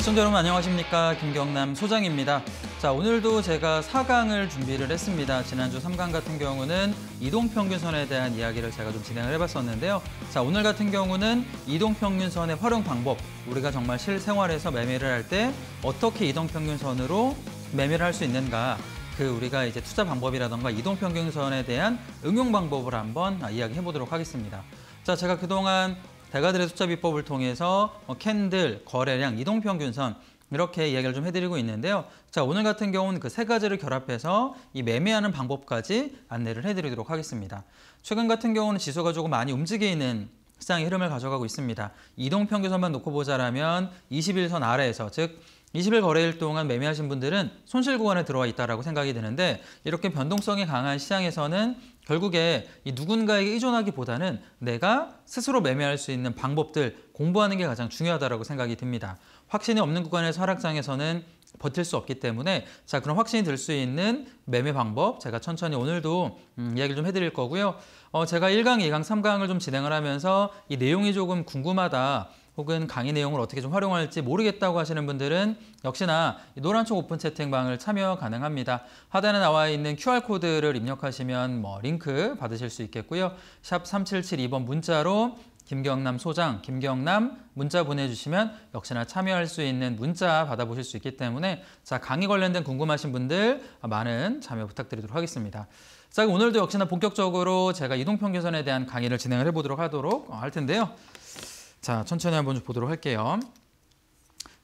시청자 여러분 안녕하십니까 김경남 소장입니다. 자 오늘도 제가 4강을 준비를 했습니다. 지난주 3강 같은 경우는 이동평균선에 대한 이야기를 제가 좀 진행을 해봤었는데요. 자 오늘 같은 경우는 이동평균선의 활용 방법 우리가 정말 실생활에서 매매를 할 때 어떻게 이동평균선으로 매매를 할 수 있는가 그 우리가 이제 투자 방법이라던가 이동평균선에 대한 응용 방법을 한번 이야기해 보도록 하겠습니다. 자, 제가 그동안 대가들의 숫자 비법을 통해서 뭐 캔들, 거래량, 이동평균선 이렇게 이야기를 좀 해드리고 있는데요. 자 오늘 같은 경우는 그 세 가지를 결합해서 이 매매하는 방법까지 안내를 해드리도록 하겠습니다. 최근 같은 경우는 지수가 조금 많이 움직이는 시장의 흐름을 가져가고 있습니다. 이동평균선만 놓고 보자라면 21선 아래에서 즉 20일 거래일 동안 매매하신 분들은 손실 구간에 들어와 있다고 라 생각이 드는데 이렇게 변동성이 강한 시장에서는 결국에 이 누군가에게 의존하기보다는 내가 스스로 매매할 수 있는 방법들 공부하는 게 가장 중요하다고 생각이 듭니다. 확신이 없는 구간에서 하락장에서는 버틸 수 없기 때문에 자 그럼 확신이 들 수 있는 매매 방법 제가 천천히 오늘도 음, 이야기를 좀 해드릴 거고요. 어, 제가 1강, 2강, 3강을 좀 진행을 하면서 이 내용이 조금 궁금하다 혹은 강의 내용을 어떻게 좀 활용할지 모르겠다고 하시는 분들은 역시나 노란촉 오픈 채팅방을 참여 가능합니다. 하단에 나와 있는 QR코드를 입력하시면 뭐 링크 받으실 수 있겠고요. 샵 3772번 문자로 김경남 소장, 김경남 문자 보내주시면 역시나 참여할 수 있는 문자 받아보실 수 있기 때문에 자 강의 관련된 궁금하신 분들 많은 참여 부탁드리도록 하겠습니다. 자 오늘도 역시나 본격적으로 제가 이동평균선에 대한 강의를 진행을 해보도록 하도록 할 텐데요. 자, 천천히 한번 보도록 할게요.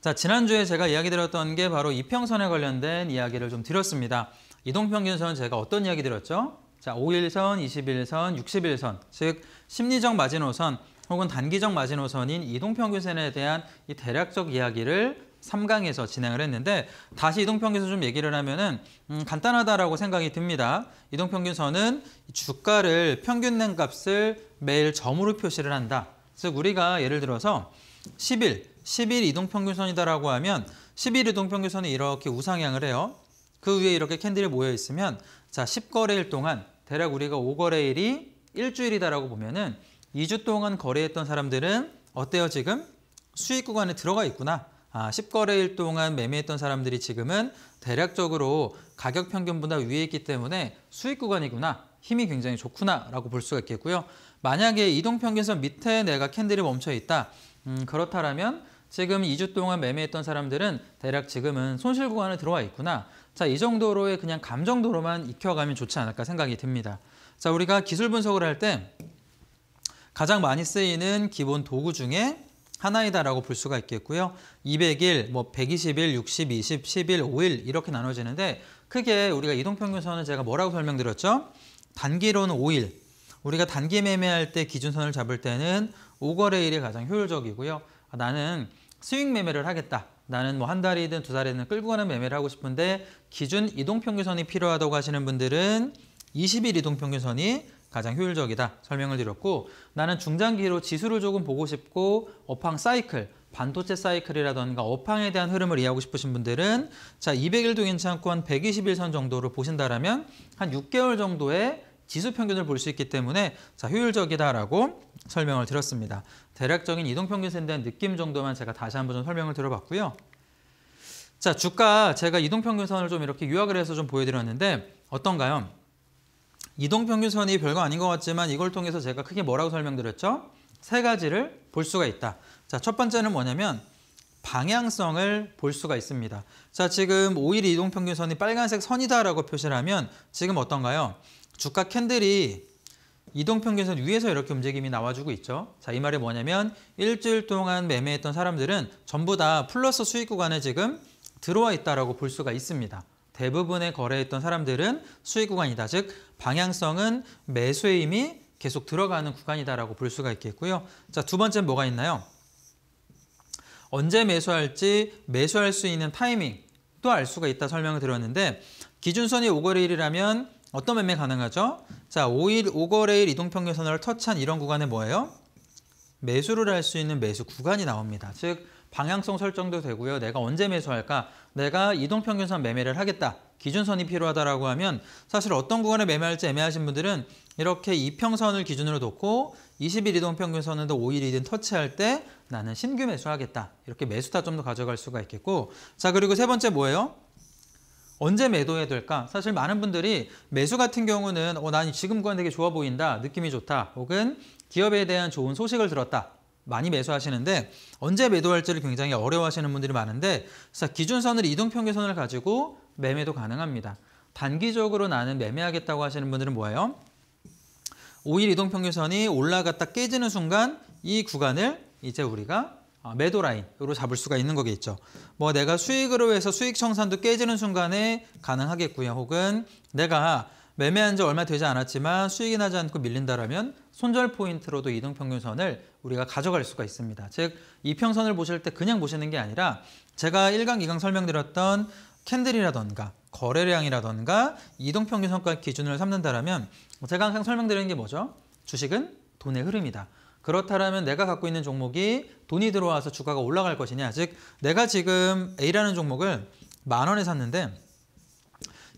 자, 지난주에 제가 이야기 드렸던 게 바로 이평선에 관련된 이야기를 좀 드렸습니다. 이동평균선 제가 어떤 이야기 드렸죠? 자, 5일선, 21선, 61선, 즉 심리적 마지노선 혹은 단기적 마지노선인 이동평균선에 대한 이 대략적 이야기를 3강에서 진행을 했는데 다시 이동평균선 좀 얘기를 하면은 음, 간단하다라고 생각이 듭니다. 이동평균선은 주가를 평균 낸값을 매일 점으로 표시를 한다. 즉 우리가 예를 들어서 10일, 10일 이동평균선이다라고 하면 10일 이동평균선이 이렇게 우상향을 해요. 그 위에 이렇게 캔들이 모여 있으면 자 10거래일 동안 대략 우리가 5거래일이 일주일이다라고 보면은 2주 동안 거래했던 사람들은 어때요 지금? 수익 구간에 들어가 있구나. 아, 10거래일 동안 매매했던 사람들이 지금은 대략적으로 가격 평균보다 위에 있기 때문에 수익 구간이구나. 힘이 굉장히 좋구나 라고 볼 수가 있겠고요. 만약에 이동평균선 밑에 내가 캔들이 멈춰 있다. 음, 그렇다면 지금 2주 동안 매매했던 사람들은 대략 지금은 손실 구간에 들어와 있구나. 자, 이 정도로의 그냥 감 정도로만 익혀가면 좋지 않을까 생각이 듭니다. 자, 우리가 기술 분석을 할 때 가장 많이 쓰이는 기본 도구 중에 하나이다라고 볼 수가 있겠고요. 200일, 뭐 120일, 60, 20, 1 1 5일 이렇게 나눠지는데 크게 우리가 이동평균선을 제가 뭐라고 설명드렸죠? 단기로는 5일, 우리가 단기 매매할 때 기준선을 잡을 때는 5거래일이 가장 효율적이고요. 아, 나는 스윙 매매를 하겠다. 나는 뭐 한 달이든 두 달이든 끌고 가는 매매를 하고 싶은데 기준 이동평균선이 필요하다고 하시는 분들은 20일 이동평균선이 가장 효율적이다 설명을 드렸고 나는 중장기로 지수를 조금 보고 싶고 업황 사이클 반도체 사이클이라든가 업황에 대한 흐름을 이해하고 싶으신 분들은 자 200일도 괜찮고 한 120일 선 정도로 보신다라면 한 6개월 정도의 지수 평균을 볼 수 있기 때문에 자 효율적이다라고 설명을 드렸습니다. 대략적인 이동 평균세에 대한 느낌 정도만 제가 다시 한번 좀 설명을 들어봤고요자 주가 제가 이동 평균선을 좀 이렇게 요약을 해서 좀 보여드렸는데 어떤가요? 이동 평균선이 별거 아닌 것 같지만 이걸 통해서 제가 크게 뭐라고 설명드렸죠? 세 가지를 볼 수가 있다. 자첫 번째는 뭐냐면 방향성을 볼 수가 있습니다. 자, 지금 5일 이동평균선이 빨간색 선이다라고 표시를 하면 지금 어떤가요? 주가 캔들이 이동평균선 위에서 이렇게 움직임이 나와주고 있죠. 자, 이 말이 뭐냐면 일주일 동안 매매했던 사람들은 전부 다 플러스 수익 구간에 지금 들어와 있다라고 볼 수가 있습니다. 대부분의 거래했던 사람들은 수익 구간이다. 즉 방향성은 매수의 힘이 계속 들어가는 구간이다라고 볼 수가 있겠고요. 자, 두 번째는 뭐가 있나요? 언제 매수할지 매수할 수 있는 타이밍 또알 수가 있다 설명을 드렸는데 기준선이 5거래일이라면 어떤 매매 가능하죠? 자, 5일, 5거래일 이동평균 선을 터치한 이런 구간은 뭐예요? 매수를 할 수 있는 매수 구간이 나옵니다. 즉, 방향성 설정도 되고요. 내가 언제 매수할까? 내가 이동평균선 매매를 하겠다. 기준선이 필요하다라고 하면 사실 어떤 구간에 매매할지 애매하신 분들은 이렇게 이평선을 기준으로 놓고 20일 이동평균선은 5일이든 터치할 때 나는 신규 매수하겠다. 이렇게 매수타 점도 가져갈 수가 있겠고 자 그리고 세 번째 뭐예요? 언제 매도해야 될까? 사실 많은 분들이 매수 같은 경우는 어, 난 지금 구간 되게 좋아 보인다, 느낌이 좋다, 혹은 기업에 대한 좋은 소식을 들었다. 많이 매수하시는데 언제 매도할지를 굉장히 어려워하시는 분들이 많은데 기준선을 이동평균선을 가지고 매매도 가능합니다. 단기적으로 나는 매매하겠다고 하시는 분들은 뭐예요? 5일 이동평균선이 올라갔다 깨지는 순간 이 구간을 이제 우리가 아, 매도 라인으로 잡을 수가 있는 거겠죠. 뭐 내가 수익으로 해서 수익 청산도 깨지는 순간에 가능하겠고요. 혹은 내가 매매한 지 얼마 되지 않았지만 수익이 나지 않고 밀린다라면 손절 포인트로도 이동평균선을 우리가 가져갈 수가 있습니다. 즉 이평선을 보실 때 그냥 보시는 게 아니라 제가 1강, 2강 설명드렸던 캔들이라던가 거래량이라던가 이동평균 성과 기준을 삼는다라면 제가 항상 설명드리는 게 뭐죠? 주식은 돈의 흐름이다. 그렇다면 내가 갖고 있는 종목이 돈이 들어와서 주가가 올라갈 것이냐. 즉 내가 지금 A라는 종목을 만 원에 샀는데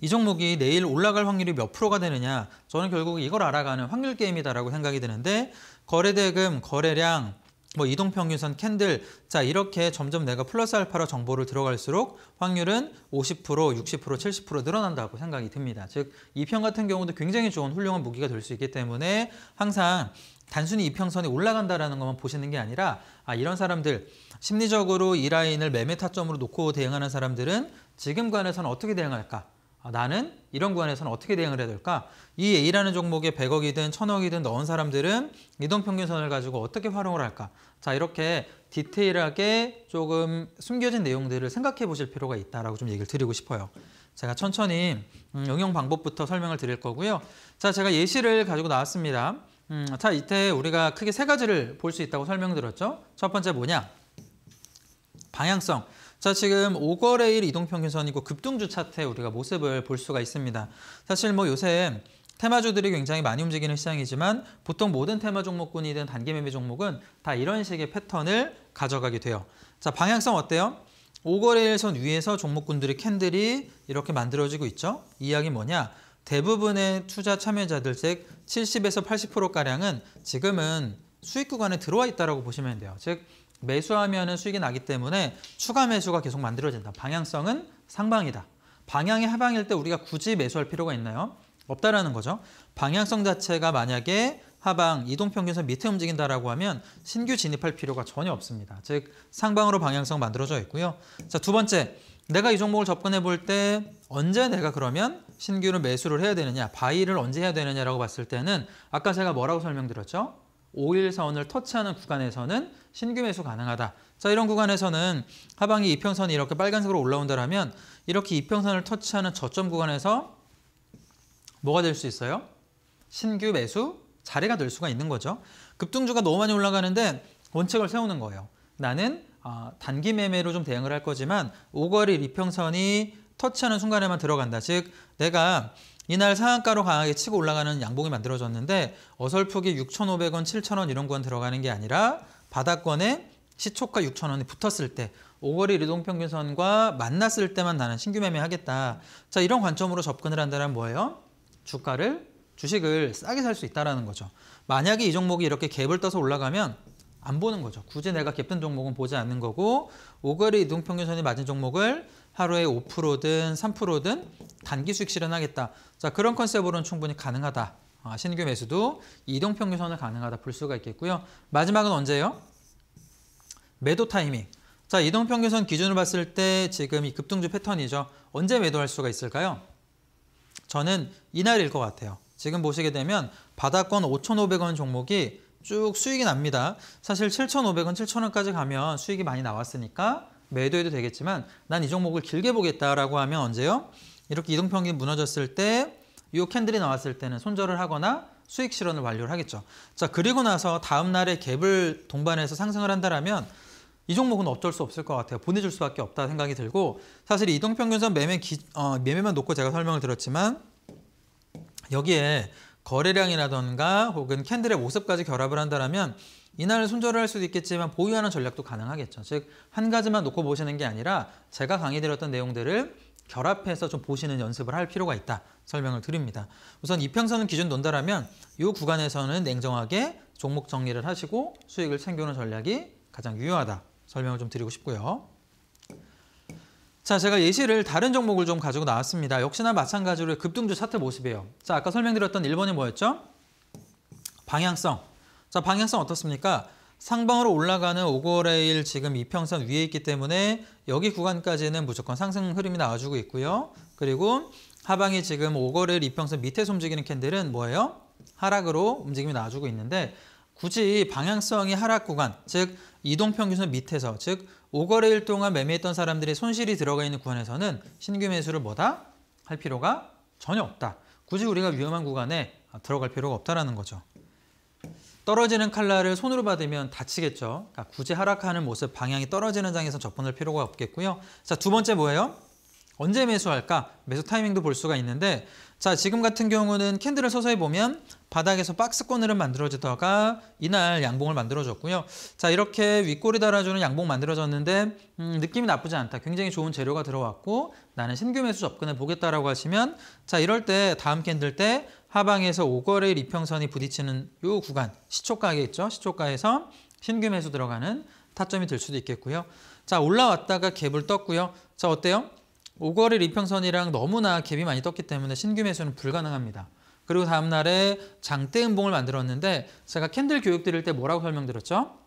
이 종목이 내일 올라갈 확률이 몇 프로가 되느냐. 저는 결국 이걸 알아가는 확률 게임이다라고 생각이 드는데 거래대금, 거래량, 뭐 이동평균선 캔들 자 이렇게 점점 내가 플러스 알파로 정보를 들어갈수록 확률은 50% 60% 70% 늘어난다고 생각이 듭니다 즉 이평 같은 경우도 굉장히 좋은 훌륭한 무기가 될 수 있기 때문에 항상 단순히 이평선이 올라간다라는 것만 보시는 게 아니라 아 이런 사람들 심리적으로 이 라인을 매매 타점으로 놓고 대응하는 사람들은 지금관에서는 어떻게 대응할까 아, 나는 이런 구간에서는 어떻게 대응을 해야 될까? 이 A라는 종목에 100억이든 1000억이든 넣은 사람들은 이동평균선을 가지고 어떻게 활용을 할까? 자 이렇게 디테일하게 조금 숨겨진 내용들을 생각해 보실 필요가 있다라고 좀 얘기를 드리고 싶어요. 제가 천천히 음, 응용 방법부터 설명을 드릴 거고요. 자 제가 예시를 가지고 나왔습니다. 음, 자 이때 우리가 크게 세 가지를 볼 수 있다고 설명드렸죠. 첫 번째 뭐냐? 방향성. 자, 지금 5거래 일 이동평균선이고 급등주 차트에 우리가 모습을 볼 수가 있습니다. 사실 뭐 요새 테마주들이 굉장히 많이 움직이는 시장이지만 보통 모든 테마 종목군이든 단기 매매 종목은 다 이런 식의 패턴을 가져가게 돼요. 자, 방향성 어때요? 5거래일선 위에서 종목군들의 캔들이 이렇게 만들어지고 있죠. 이야기 뭐냐? 대부분의 투자 참여자들 즉 70에서 80%가량은 지금은 수익 구간에 들어와 있다고 라 보시면 돼요. 즉 매수하면 수익이 나기 때문에 추가 매수가 계속 만들어진다. 방향성은 상방이다. 방향이 하방일 때 우리가 굳이 매수할 필요가 있나요? 없다라는 거죠. 방향성 자체가 만약에 하방, 이동평균선 밑에 움직인다라고 하면 신규 진입할 필요가 전혀 없습니다. 즉 상방으로 방향성 만들어져 있고요. 자 두 번째, 내가 이 종목을 접근해 볼 때 언제 내가 그러면 신규로 매수를 해야 되느냐, 바이를 언제 해야 되느냐라고 봤을 때는 아까 제가 뭐라고 설명드렸죠? 5일선을 터치하는 구간에서는 신규 매수 가능하다. 자 이런 구간에서는 하방이 이평선이 이렇게 빨간색으로 올라온다라면 이렇게 이평선을 터치하는 저점 구간에서 뭐가 될 수 있어요? 신규 매수 자리가 될 수가 있는 거죠. 급등주가 너무 많이 올라가는데 원칙을 세우는 거예요. 나는 아, 단기 매매로 좀 대응을 할 거지만 오거리 이평선이 터치하는 순간에만 들어간다. 즉 내가 이날 상한가로 강하게 치고 올라가는 양봉이 만들어졌는데 어설프게 6,500원, 7,000원 이런 구간 들어가는 게 아니라 바닥권에 시초가 6천 원이 붙었을 때 오거리 이동평균선과 만났을 때만 나는 신규 매매하겠다. 자 이런 관점으로 접근을 한다면 뭐예요? 주가를 주식을 싸게 살 수 있다라는 거죠. 만약에 이 종목이 이렇게 갭을 떠서 올라가면 안 보는 거죠. 굳이 내가 갭든 종목은 보지 않는 거고 오거리 이동평균선이 맞은 종목을 하루에 5%든 3%든 단기 수익 실현하겠다. 자 그런 컨셉으로는 충분히 가능하다. 아, 신규 매수도 이동평균선을 가능하다 볼 수가 있겠고요. 마지막은 언제예요? 매도 타이밍. 자, 이동평균선 기준을 봤을 때 지금 이 급등주 패턴이죠. 언제 매도할 수가 있을까요? 저는 이날일 것 같아요. 지금 보시게 되면 바닥권 5,500원 종목이 쭉 수익이 납니다. 사실 7,500원, 7,000원까지 가면 수익이 많이 나왔으니까 매도해도 되겠지만 난 이 종목을 길게 보겠다라고 하면 언제요? 이렇게 이동평균 무너졌을 때이 캔들이 나왔을 때는 손절을 하거나 수익 실현을 완료를 하겠죠. 자 그리고 나서 다음 날에 갭을 동반해서 상승을 한다라면 이 종목은 어쩔 수 없을 것 같아요. 보내줄 수밖에 없다 생각이 들고 사실 이동평균선 매매 기, 어, 매매만 놓고 제가 설명을 드렸지만 여기에 거래량이라던가 혹은 캔들의 모습까지 결합을 한다면 이날 손절을 할 수도 있겠지만 보유하는 전략도 가능하겠죠. 즉 한 가지만 놓고 보시는 게 아니라 제가 강의드렸던 내용들을 결합해서 좀 보시는 연습을 할 필요가 있다 설명을 드립니다. 우선 이평선을 기준 논다라면 이 구간에서는 냉정하게 종목 정리를 하시고 수익을 챙겨오는 전략이 가장 유효하다 설명을 좀 드리고 싶고요. 자, 제가 예시를 다른 종목을 좀 가지고 나왔습니다. 역시나 마찬가지로 급등주 차트 모습이에요. 자, 아까 설명드렸던 1번이 뭐였죠? 방향성. 자, 방향성 어떻습니까? 상방으로 올라가는 오거 레일 지금 이평선 위에 있기 때문에 여기 구간까지는 무조건 상승 흐름이 나와주고 있고요. 그리고 하방이 지금 오거 레일 이평선 밑에서 움직이는 캔들은 뭐예요? 하락으로 움직임이 나와주고 있는데 굳이 방향성이 하락 구간, 즉 이동평균선 밑에서, 즉오거레일 동안 매매했던 사람들이 손실이 들어가 있는 구간에서는 신규 매수를 뭐다? 할 필요가 전혀 없다. 굳이 우리가 위험한 구간에 들어갈 필요가 없다라는 거죠. 떨어지는 칼날을 손으로 받으면 다치겠죠. 그러니까 굳이 하락하는 모습 방향이 떨어지는 장에서 접근할 필요가 없겠고요. 자, 두 번째 뭐예요? 언제 매수할까? 매수 타이밍도 볼 수가 있는데 자, 지금 같은 경우는 캔들을 서서히 보면 바닥에서 박스권으로 만들어지다가 이날 양봉을 만들어줬고요. 자, 이렇게 윗꼬리 달아주는 양봉 만들어졌는데 음, 느낌이 나쁘지 않다. 굉장히 좋은 재료가 들어왔고 나는 신규 매수 접근해 보겠다라고 하시면 자, 이럴 때 다음 캔들 때 하방에서 5거래 이평선이 부딪히는 요 구간 시초가있죠 시초가에서 신규 매수 들어가는 타점이 될 수도 있겠고요. 자 올라왔다가 갭을 떴고요. 자 어때요? 5거래 이평선이랑 너무나 갭이 많이 떴기 때문에 신규 매수는 불가능합니다. 그리고 다음날에 장대 음봉을 만들었는데 제가 캔들 교육 드릴 때 뭐라고 설명드렸죠?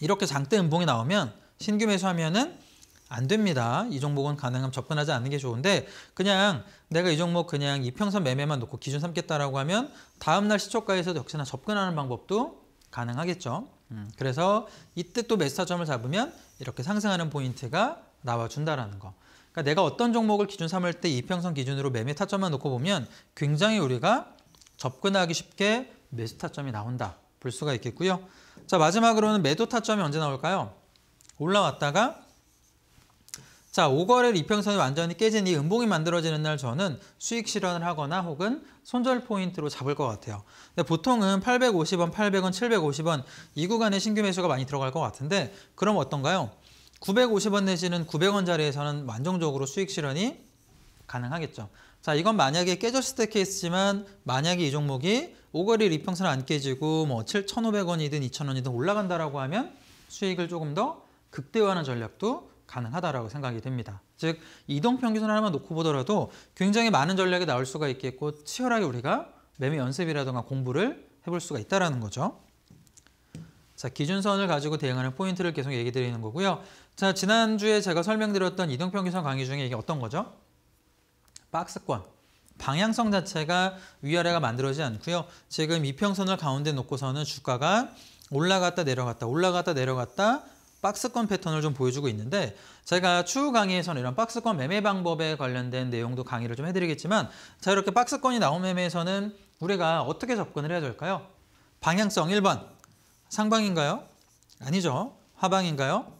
이렇게 장대 음봉이 나오면 신규 매수하면은 안 됩니다. 이 종목은 가능하면 접근하지 않는 게 좋은데 그냥 내가 이 종목 그냥 이평선 매매만 놓고 기준 삼겠다라고 하면 다음날 시초가에서도 역시나 접근하는 방법도 가능하겠죠. 음, 그래서 이때 또매스타점을 잡으면 이렇게 상승하는 포인트가 나와준다라는 거. 그러니까 내가 어떤 종목을 기준 삼을 때 이평선 기준으로 매매 타점만 놓고 보면 굉장히 우리가 접근하기 쉽게 매수 타점이 나온다. 볼 수가 있겠고요. 자 마지막으로는 매도 타점이 언제 나올까요? 올라왔다가 자, 5거래 이평선이 완전히 깨진 이 음봉이 만들어지는 날 저는 수익 실현을 하거나 혹은 손절 포인트로 잡을 것 같아요. 근데 보통은 850원, 800원, 750원 이 구간에 신규 매수가 많이 들어갈 것 같은데 그럼 어떤가요? 950원 내지는 9 0 0원자리에서는 안정적으로 수익 실현이 가능하겠죠. 자, 이건 만약에 깨졌을 때 케이스지만 만약에 이 종목이 5거리 리평선 안 깨지고 뭐 7,500원이든 2,000원이든 올라간다라고 하면 수익을 조금 더 극대화하는 전략도 가능하다라고 생각이 됩니다. 즉 이동 평균선 하나만 놓고 보더라도 굉장히 많은 전략이 나올 수가 있겠고 치열하게 우리가 매매 연습이라든가 공부를 해볼 수가 있다라는 거죠. 자 기준선을 가지고 대응하는 포인트를 계속 얘기 드리는 거고요. 자 지난주에 제가 설명드렸던 이동 평균선 강의 중에 이게 어떤 거죠? 박스권. 방향성 자체가 위아래가 만들어지지 않고요. 지금 이평선을 가운데 놓고서는 주가가 올라갔다 내려갔다 올라갔다 내려갔다 박스권 패턴을 좀 보여주고 있는데 제가 추후 강의에서는 이런 박스권 매매 방법에 관련된 내용도 강의를 좀 해드리겠지만 자 이렇게 박스권이 나온 매매에서는 우리가 어떻게 접근을 해야 될까요? 방향성 1번 상방인가요? 아니죠. 하방인가요?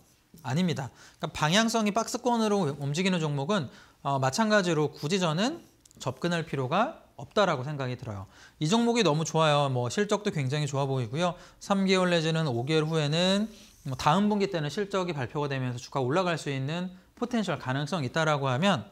아닙니다. 그러니까 방향성이 박스권으로 움직이는 종목은 어, 마찬가지로 굳이 저는 접근할 필요가 없다라고 생각이 들어요. 이 종목이 너무 좋아요. 뭐 실적도 굉장히 좋아 보이고요. 3개월 내지는 5개월 후에는 뭐 다음 분기 때는 실적이 발표가 되면서 주가 올라갈 수 있는 포텐셜 가능성이 있다라고 하면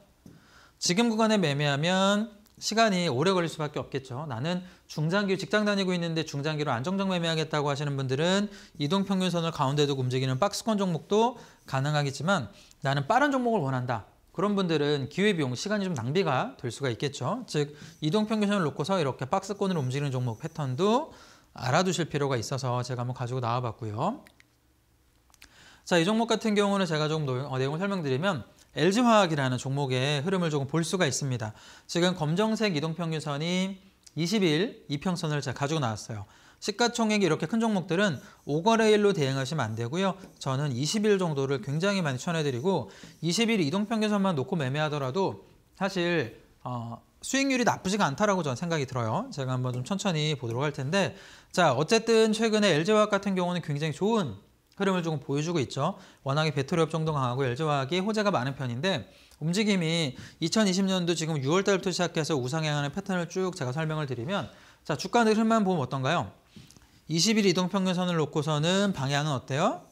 지금 구간에 매매하면 시간이 오래 걸릴 수밖에 없겠죠. 나는 중장기 직장 다니고 있는데 중장기로 안정적 매매하겠다고 하시는 분들은 이동평균선을 가운데 두고 움직이는 박스권 종목도 가능하겠지만 나는 빠른 종목을 원한다. 그런 분들은 기회비용 시간이 좀 낭비가 될 수가 있겠죠. 즉 이동평균선을 놓고서 이렇게 박스권으로 움직이는 종목 패턴도 알아두실 필요가 있어서 제가 한번 가지고 나와봤고요. 자, 이 종목 같은 경우는 제가 조금 어, 내용을 설명드리면 LG화학이라는 종목의 흐름을 조금 볼 수가 있습니다. 지금 검정색 이동평균선이 2 0일 이평선을 제가 가지고 나왔어요. 시가총액이 이렇게 큰 종목들은 5거래 일로 대응하시면 안 되고요. 저는 20일 정도를 굉장히 많이 추천해드리고 20일 이동평균선만 놓고 매매하더라도 사실 어, 수익률이 나쁘지가 않다라고 저는 생각이 들어요. 제가 한번 좀 천천히 보도록 할 텐데 자 어쨌든 최근에 LG화학 같은 경우는 굉장히 좋은 흐름을 조금 보여주고 있죠. 워낙에 배터리 업종도 강하고 LG화학이 호재가 많은 편인데 움직임이 2020년도 지금 6월달부터 시작해서 우상향하는 패턴을 쭉 제가 설명을 드리면 자 주가 흐름만 보면 어떤가요? 20일 이동평균선을 놓고서는 방향은 어때요?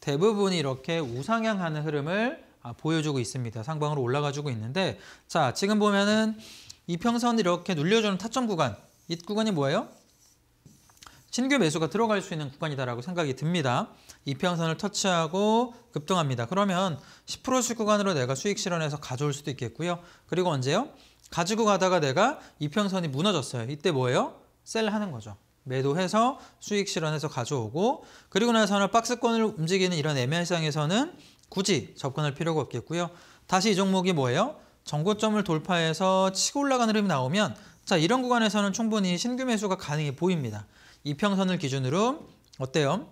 대부분이 렇게 우상향하는 흐름을 아, 보여주고 있습니다. 상방으로 올라가주고 있는데 자 지금 보면은 이평선 이렇게 눌려주는 타점 구간 이 구간이 뭐예요? 신규 매수가 들어갈 수 있는 구간이다라고 생각이 듭니다. 이평선을 터치하고 급등합니다. 그러면 1 0 수익 구간으로 내가 수익 실현해서 가져올 수도 있겠고요. 그리고 언제요? 가지고 가다가 내가 이평선이 무너졌어요. 이때 뭐예요? 셀하는 거죠. 매도해서 수익 실현해서 가져오고 그리고 나서는 박스권을 움직이는 이런 애매한상에서는 굳이 접근할 필요가 없겠고요. 다시 이 종목이 뭐예요? 정고점을 돌파해서 치고 올라가는 흐름이 나오면 자 이런 구간에서는 충분히 신규 매수가 가능해 보입니다. 이평선을 기준으로 어때요?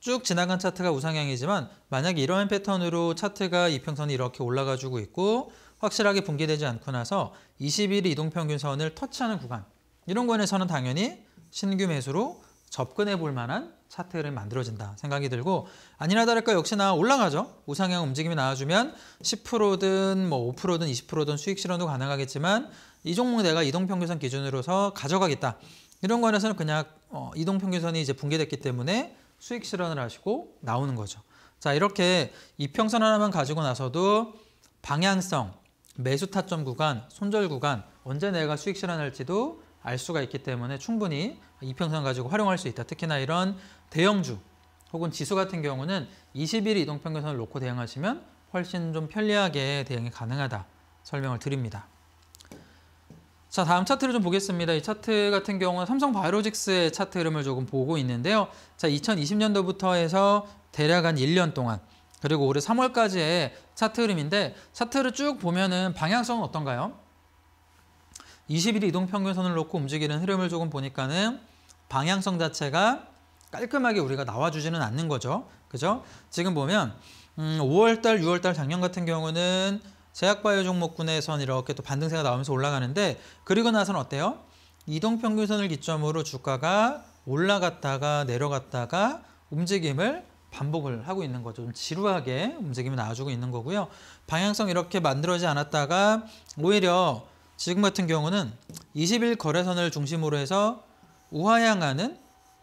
쭉 지나간 차트가 우상향이지만 만약 이러한 패턴으로 차트가 이평선이 이렇게 올라가주고 있고 확실하게 붕괴되지 않고 나서 20일 이동평균선을 터치하는 구간 이런 거에서는 당연히 신규 매수로 접근해 볼 만한 차트를 만들어진다 생각이 들고 아니나 다를까 역시나 올라가죠. 우상향 움직임이 나와주면 10%든 뭐 5%든 20%든 수익 실현도 가능하겠지만 이 종목 내가 이동평균선 기준으로서 가져가겠다. 이런 거에서는 그냥 어, 이동평균선이 이제 붕괴됐기 때문에 수익 실현을 하시고 나오는 거죠. 자 이렇게 이평선 하나만 가지고 나서도 방향성, 매수 타점 구간, 손절 구간 언제 내가 수익 실현할지도 알 수가 있기 때문에 충분히 이평선 가지고 활용할 수 있다. 특히나 이런 대형주 혹은 지수 같은 경우는 20일 이동평균선을 놓고 대응하시면 훨씬 좀 편리하게 대응이 가능하다 설명을 드립니다. 자 다음 차트를 좀 보겠습니다. 이 차트 같은 경우는 삼성 바이오직스의 차트 흐름을 조금 보고 있는데요. 자 2020년도부터 해서 대략 한 1년 동안 그리고 올해 3월까지의 차트 흐름인데 차트를 쭉 보면은 방향성은 어떤가요? 20일 이동평균선을 놓고 움직이는 흐름을 조금 보니까는 방향성 자체가 깔끔하게 우리가 나와주지는 않는 거죠. 그죠? 지금 보면 음, 5월달, 6월달 작년 같은 경우는 제약바이오 종목군에선 이렇게 또 반등세가 나오면서 올라가는데 그리고 나선 어때요? 이동평균선을 기점으로 주가가 올라갔다가 내려갔다가 움직임을 반복을 하고 있는 거죠. 좀 지루하게 움직임이 나와주고 있는 거고요. 방향성 이렇게 만들어지지 않았다가 오히려 지금 같은 경우는 20일 거래선을 중심으로 해서 우하향하는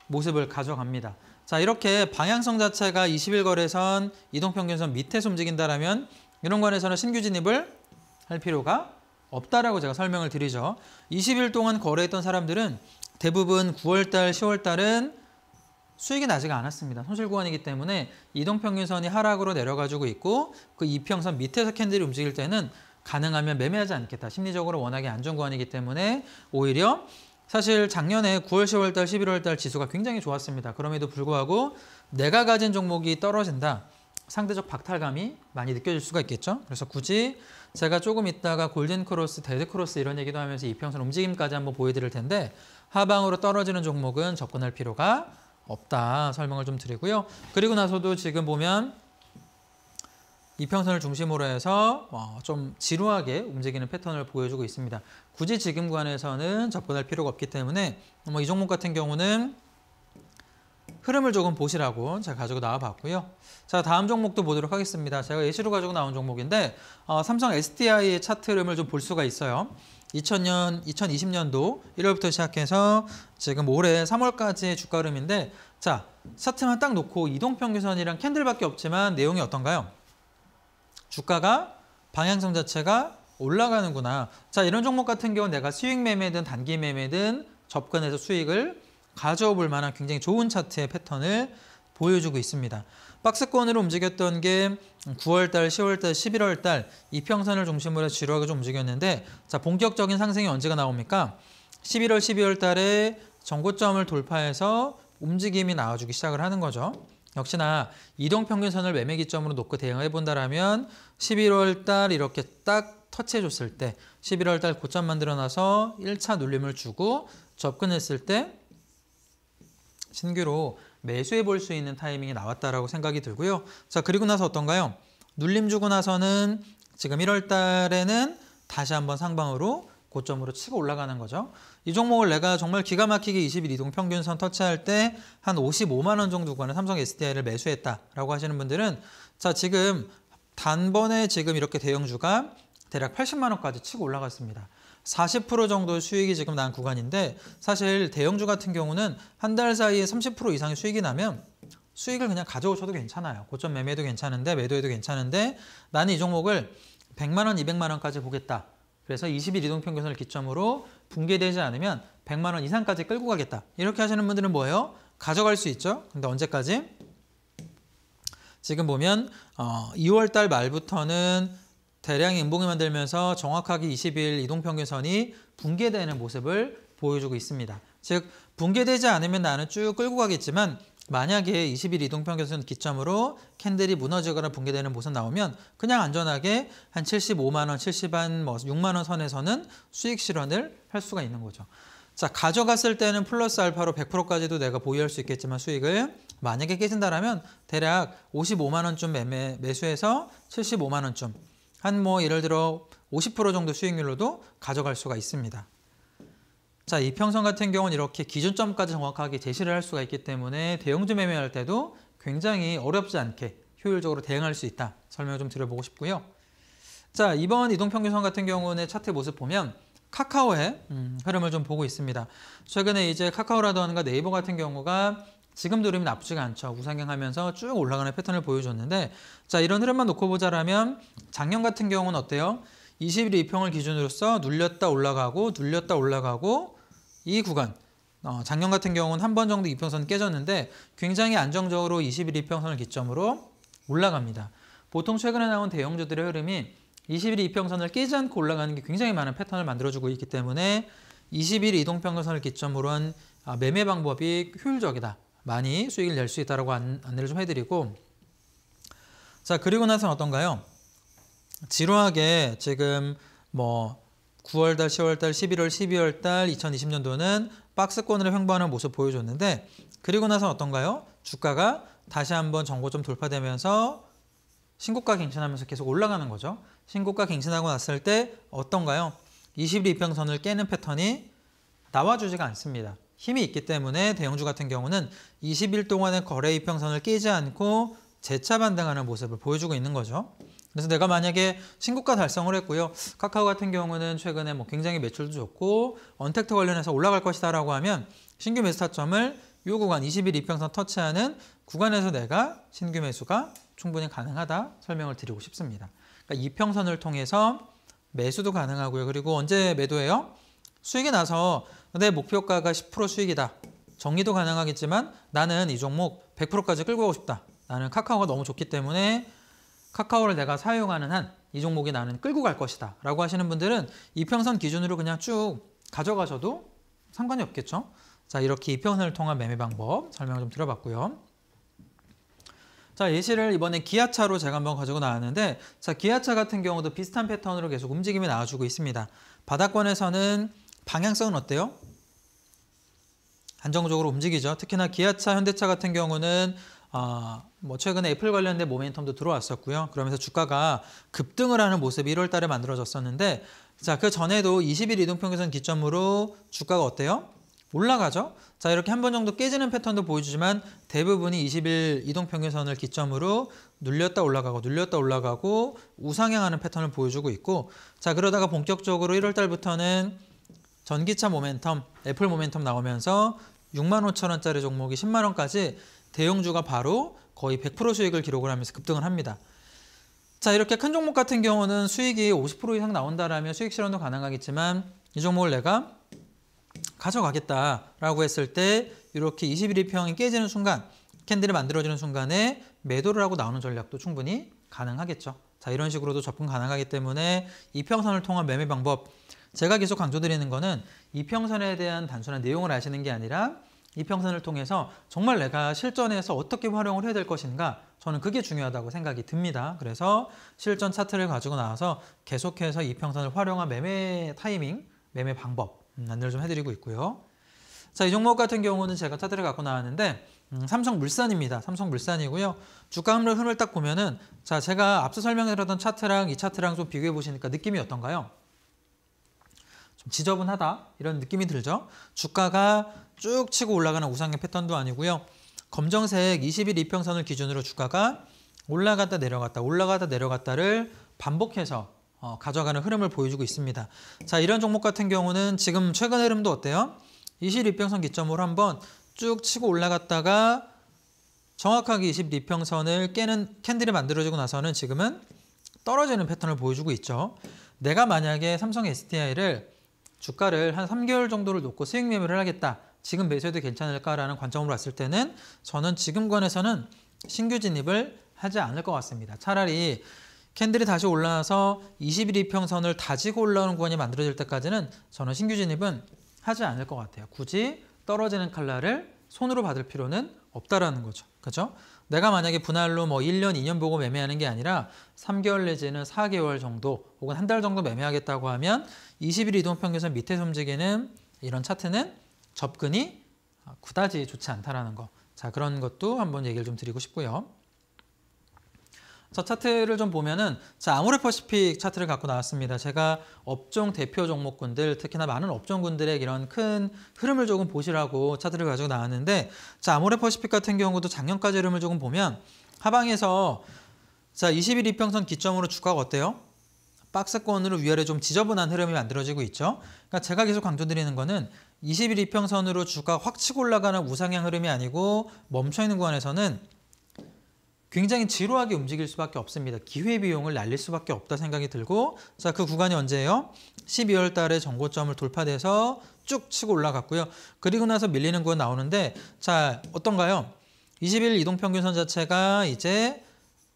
모습을 가져갑니다. 자 이렇게 방향성 자체가 20일 거래선, 이동평균선 밑에서 움직인다라면 이런 관에서는 신규 진입을 할 필요가 없다라고 제가 설명을 드리죠. 20일 동안 거래했던 사람들은 대부분 9월달, 10월달은 수익이 나지가 않았습니다. 손실 구간이기 때문에 이동평균선이 하락으로 내려가지고 있고 그 이평선 밑에서 캔들이 움직일 때는 가능하면 매매하지 않겠다. 심리적으로 워낙에 안전 구간이기 때문에 오히려 사실 작년에 9월, 10월달, 11월달 지수가 굉장히 좋았습니다. 그럼에도 불구하고 내가 가진 종목이 떨어진다. 상대적 박탈감이 많이 느껴질 수가 있겠죠. 그래서 굳이 제가 조금 있다가 골든 크로스, 데드 크로스 이런 얘기도 하면서 이평선 움직임까지 한번 보여드릴 텐데 하방으로 떨어지는 종목은 접근할 필요가 없다 설명을 좀 드리고요. 그리고 나서도 지금 보면 이평선을 중심으로 해서 좀 지루하게 움직이는 패턴을 보여주고 있습니다. 굳이 지금 관에서는 접근할 필요가 없기 때문에 뭐이 종목 같은 경우는 흐름을 조금 보시라고 제가 가지고 나와봤고요. 자 다음 종목도 보도록 하겠습니다. 제가 예시로 가지고 나온 종목인데 어, 삼성 SDI의 차트 흐름을 좀 볼 수가 있어요. 2000년, 2020년도 1월부터 시작해서 지금 올해 3월까지의 주가 흐름인데 자 차트만 딱 놓고 이동평균선이랑 캔들밖에 없지만 내용이 어떤가요? 주가가 방향성 자체가 올라가는구나. 자 이런 종목 같은 경우 내가 수익 매매든 단기 매매든 접근해서 수익을 가져볼 만한 굉장히 좋은 차트의 패턴을 보여주고 있습니다. 박스권으로 움직였던 게 9월달, 10월달, 11월달 이평선을 중심으로 지루하게 좀 움직였는데 자 본격적인 상승이 언제가 나옵니까? 11월, 12월달에 전고점을 돌파해서 움직임이 나와주기 시작을 하는 거죠. 역시나 이동평균선을 매매 기점으로 놓고 대응해 본다라면 11월달 이렇게 딱 터치해줬을 때 11월달 고점 만들어놔서 1차 눌림을 주고 접근했을 때 신규로 매수해 볼 수 있는 타이밍이 나왔다라고 생각이 들고요. 자, 그리고 나서 어떤가요? 눌림 주고 나서는 지금 1월 달에는 다시 한번 상방으로 고점으로 치고 올라가는 거죠. 이 종목을 내가 정말 기가 막히게 2 0 이동 평균선 터치할 때 한 55만 원 정도 구하는 삼성 SDI를 매수했다라고 하시는 분들은 자, 지금 단번에 지금 이렇게 대형주가 대략 80만 원까지 치고 올라갔습니다. 40% 정도 의 수익이 지금 난 구간인데 사실 대형주 같은 경우는 한 달 사이에 30% 이상의 수익이 나면 수익을 그냥 가져오셔도 괜찮아요. 고점 매매도 괜찮은데 매도해도 괜찮은데 나는 이 종목을 100만 원, 200만 원까지 보겠다. 그래서 20일 이동평균선을 기점으로 붕괴되지 않으면 100만 원 이상까지 끌고 가겠다. 이렇게 하시는 분들은 뭐예요? 가져갈 수 있죠. 근데 언제까지? 지금 보면 어, 2월 달 말부터는 대량 인봉이 만들면서 정확하게 20일 이동평균선이 붕괴되는 모습을 보여주고 있습니다. 즉 붕괴되지 않으면 나는 쭉 끌고 가겠지만 만약에 20일 이동평균선 기점으로 캔들이 무너지거나 붕괴되는 모습 나오면 그냥 안전하게 한 75만 원, 70만 뭐 6만 원 선에서는 수익 실현을 할 수가 있는 거죠. 자, 가져갔을 때는 플러스 알파로 100%까지도 내가 보유할 수 있겠지만 수익을 만약에 깨진다라면 대략 55만 원쯤 매 매수해서 75만 원쯤 한뭐 예를 들어 50% 정도 수익률로도 가져갈 수가 있습니다. 자, 이평선 같은 경우는 이렇게 기준점까지 정확하게 제시를 할 수가 있기 때문에 대형주 매매할 때도 굉장히 어렵지 않게 효율적으로 대응할 수 있다. 설명을 좀 드려보고 싶고요. 자, 이번 이동평균선 같은 경우는 차트 모습 보면 카카오의 음, 흐름을 좀 보고 있습니다. 최근에 이제 카카오라던가 네이버 같은 경우가 지금도 흐름이 나쁘지가 않죠. 우상향하면서 쭉 올라가는 패턴을 보여줬는데 자 이런 흐름만 놓고 보자라면 작년 같은 경우는 어때요? 2 1 2평을 기준으로서 눌렸다 올라가고 눌렸다 올라가고 이 구간 어, 작년 같은 경우는 한 번 정도 이평선 깨졌는데 굉장히 안정적으로 2 1 2평선을 기점으로 올라갑니다. 보통 최근에 나온 대형주들의 흐름이 2 1일평선을 깨지 않고 올라가는 게 굉장히 많은 패턴을 만들어주고 있기 때문에 2 1이동평선을 기점으로 한 아, 매매 방법이 효율적이다. 많이 수익을 낼 수 있다라고 안내를 좀 해드리고 자 그리고 나서는 어떤가요? 지루하게 지금 뭐 9월달, 10월달, 11월, 12월달 2020년도는 박스권으로 횡보하는 모습 보여줬는데 그리고 나서 어떤가요? 주가가 다시 한번 정보좀 돌파되면서 신고가 갱신하면서 계속 올라가는 거죠. 신고가 갱신하고 났을 때 어떤가요? 21평선을 깨는 패턴이 나와주지가 않습니다. 힘이 있기 때문에 대형주 같은 경우는 20일 동안의 거래 이평선을 깨지 않고 재차 반등하는 모습을 보여주고 있는 거죠. 그래서 내가 만약에 신고가 달성을 했고요. 카카오 같은 경우는 최근에 뭐 굉장히 매출도 좋고 언택트 관련해서 올라갈 것이다 라고 하면 신규 매수타점을 이 구간 20일 이평선 터치하는 구간에서 내가 신규 매수가 충분히 가능하다 설명을 드리고 싶습니다. 그러니까 이평선을 통해서 매수도 가능하고요. 그리고 언제 매도해요? 수익이 나서 근데 목표가가 10% 수익이다. 정리도 가능하겠지만 나는 이 종목 100%까지 끌고 가고 싶다. 나는 카카오가 너무 좋기 때문에 카카오를 내가 사용하는 한 이 종목이 나는 끌고 갈 것이다 라고 하시는 분들은 이평선 기준으로 그냥 쭉 가져가셔도 상관이 없겠죠. 자 이렇게 이평선을 통한 매매 방법 설명 을좀 드려봤고요. 자 예시를 이번에 기아차로 제가 한번 가지고 나왔는데 자 기아차 같은 경우도 비슷한 패턴으로 계속 움직임이 나와주고 있습니다. 바닥권에서는 방향성은 어때요? 안정적으로 움직이죠. 특히나 기아차, 현대차 같은 경우는 어, 뭐 최근에 애플 관련된 모멘텀도 들어왔었고요. 그러면서 주가가 급등을 하는 모습이 1월 달에 만들어졌었는데 자, 그 전에도 20일 이동평균선 기점으로 주가가 어때요? 올라가죠? 자, 이렇게 한 번 정도 깨지는 패턴도 보여주지만 대부분이 20일 이동평균선을 기점으로 눌렸다 올라가고 눌렸다 올라가고 우상향하는 패턴을 보여주고 있고 자, 그러다가 본격적으로 1월 달부터는 전기차 모멘텀, 애플 모멘텀 나오면서 6만 5천 원짜리 종목이 10만 원까지 대형주가 바로 거의 100% 수익을 기록을 하면서 급등을 합니다. 자 이렇게 큰 종목 같은 경우는 수익이 50% 이상 나온다라면 수익 실현도 가능하겠지만 이 종목을 내가 가져가겠다라고 했을 때 이렇게 21일평이 깨지는 순간 캔들이 만들어지는 순간에 매도를 하고 나오는 전략도 충분히 가능하겠죠. 자 이런 식으로도 접근 가능하기 때문에 이평선을 통한 매매 방법 제가 계속 강조드리는 거는 이평선에 대한 단순한 내용을 아시는 게 아니라 이평선을 통해서 정말 내가 실전에서 어떻게 활용을 해야 될 것인가 저는 그게 중요하다고 생각이 듭니다. 그래서 실전 차트를 가지고 나와서 계속해서 이평선을 활용한 매매 타이밍, 매매 방법 음, 안내를 좀 해드리고 있고요. 자, 이 종목 같은 경우는 제가 차트를 갖고 나왔는데 음, 삼성물산입니다. 삼성물산이고요. 주가 흐름을 딱 보면은 자, 제가 앞서 설명해드렸던 차트랑 이 차트랑 좀 비교해 보시니까 느낌이 어떤가요? 지저분하다 이런 느낌이 들죠. 주가가 쭉 치고 올라가는 우상향 패턴도 아니고요. 검정색 20일 이평선을 기준으로 주가가 올라갔다 내려갔다 올라갔다 내려갔다를 반복해서 어, 가져가는 흐름을 보여주고 있습니다. 자 이런 종목 같은 경우는 지금 최근 흐름도 어때요? 20일 이평선 기점으로 한번 쭉 치고 올라갔다가 정확하게 20일 이평선을 깨는 캔들이 만들어지고 나서는 지금은 떨어지는 패턴을 보여주고 있죠. 내가 만약에 삼성 SDI를 주가를 한 3개월 정도를 놓고 수익 매매를 하겠다. 지금 매수해도 괜찮을까라는 관점으로 봤을 때는 저는 지금 권에서는 신규 진입을 하지 않을 것 같습니다. 차라리 캔들이 다시 올라와서 21일 평선을 다지고 올라오는 구간이 만들어질 때까지는 저는 신규 진입은 하지 않을 것 같아요. 굳이 떨어지는 칼날을 손으로 받을 필요는 없다라는 거죠. 그죠? 내가 만약에 분할로 뭐 1년, 2년 보고 매매하는 게 아니라 3개월 내지는 4개월 정도 혹은 한 달 정도 매매하겠다고 하면 20일 이동평균선 밑에 움직이는 이런 차트는 접근이 그다지 아, 좋지 않다라는 거. 자, 그런 것도 한번 얘기를 좀 드리고 싶고요. 자, 차트를 좀 보면은 자, 아모레퍼시픽 차트를 갖고 나왔습니다. 제가 업종 대표 종목군들, 특히나 많은 업종군들의 이런 큰 흐름을 조금 보시라고 차트를 가지고 나왔는데 자, 아모레퍼시픽 같은 경우도 작년까지 흐름을 조금 보면 하방에서 자, 2 1일 이평선 기점으로 주가가 어때요? 박스권으로 위아래 좀 지저분한 흐름이 만들어지고 있죠. 그러니까 제가 계속 강조드리는 거는 2 1일 이평선으로 주가 확 치고 올라가는 우상향 흐름이 아니고 멈춰있는 구간에서는 굉장히 지루하게 움직일 수밖에 없습니다. 기회비용을 날릴 수밖에 없다 생각이 들고 자 그 구간이 언제예요? 12월 달에 정고점을 돌파돼서 쭉 치고 올라갔고요. 그리고 나서 밀리는 구간 나오는데 자 어떤가요? 20일 이동평균선 자체가 이제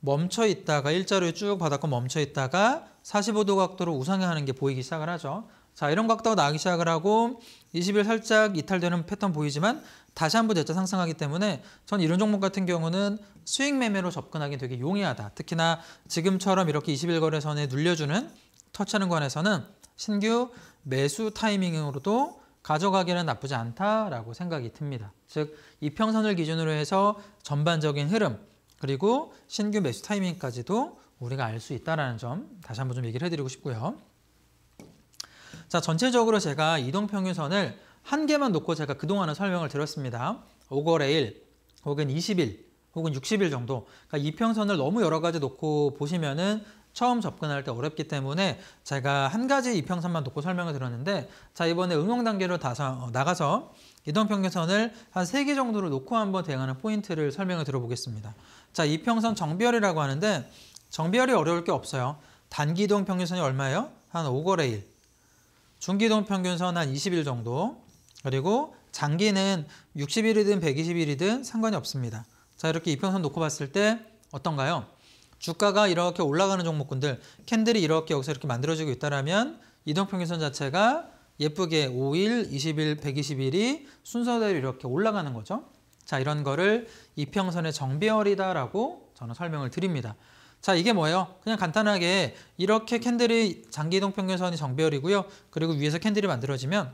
멈춰 있다가 일자로쭉 바닥고 멈춰 있다가 45도 각도로 우상향하는 게 보이기 시작을 하죠. 자 이런 각도가 나기 시작을 하고 20일 살짝 이탈되는 패턴 보이지만 다시 한번 재차 상승하기 때문에 전 이런 종목 같은 경우는 수익 매매로 접근하기 되게 용이하다. 특히나 지금처럼 이렇게 20일 거래선에 눌려주는 터치하는 관에서는 신규 매수 타이밍으로도 가져가기는 나쁘지 않다라고 생각이 듭니다. 즉 이평선을 기준으로 해서 전반적인 흐름 그리고 신규 매수 타이밍까지도 우리가 알 수 있다는 점 다시 한번 좀 얘기를 해드리고 싶고요. 자, 전체적으로 제가 이동평균선을 한 개만 놓고 제가 그동안은 설명을 드렸습니다. 5거래 일 혹은 20일 혹은 60일 정도 그러니까 이평선을 너무 여러 가지 놓고 보시면은 처음 접근할 때 어렵기 때문에 제가 한 가지 이평선만 놓고 설명을 드렸는데 자 이번에 응용 단계로 다서, 어, 나가서 이동평균선을 한 세 개 정도로 놓고 한번 대응하는 포인트를 설명을 들어보겠습니다. 자 이평선 정비열이라고 하는데 정비열이 어려울 게 없어요. 단기이동 평균선이 얼마예요? 한 5거래 일 중기동 평균선 한 20일 정도 그리고 장기는 60일이든 120일이든 상관이 없습니다. 자 이렇게 이평선 놓고 봤을 때 어떤가요? 주가가 이렇게 올라가는 종목군들 캔들이 이렇게 여기서 이렇게 만들어지고 있다라면 이동평균선 자체가 예쁘게 5일, 20일, 120일이 순서대로 이렇게 올라가는 거죠. 자 이런 거를 이평선의 정비열이다라고 저는 설명을 드립니다. 자 이게 뭐예요? 그냥 간단하게 이렇게 캔들이 장기이동 평균선이 정배열이고요. 그리고 위에서 캔들이 만들어지면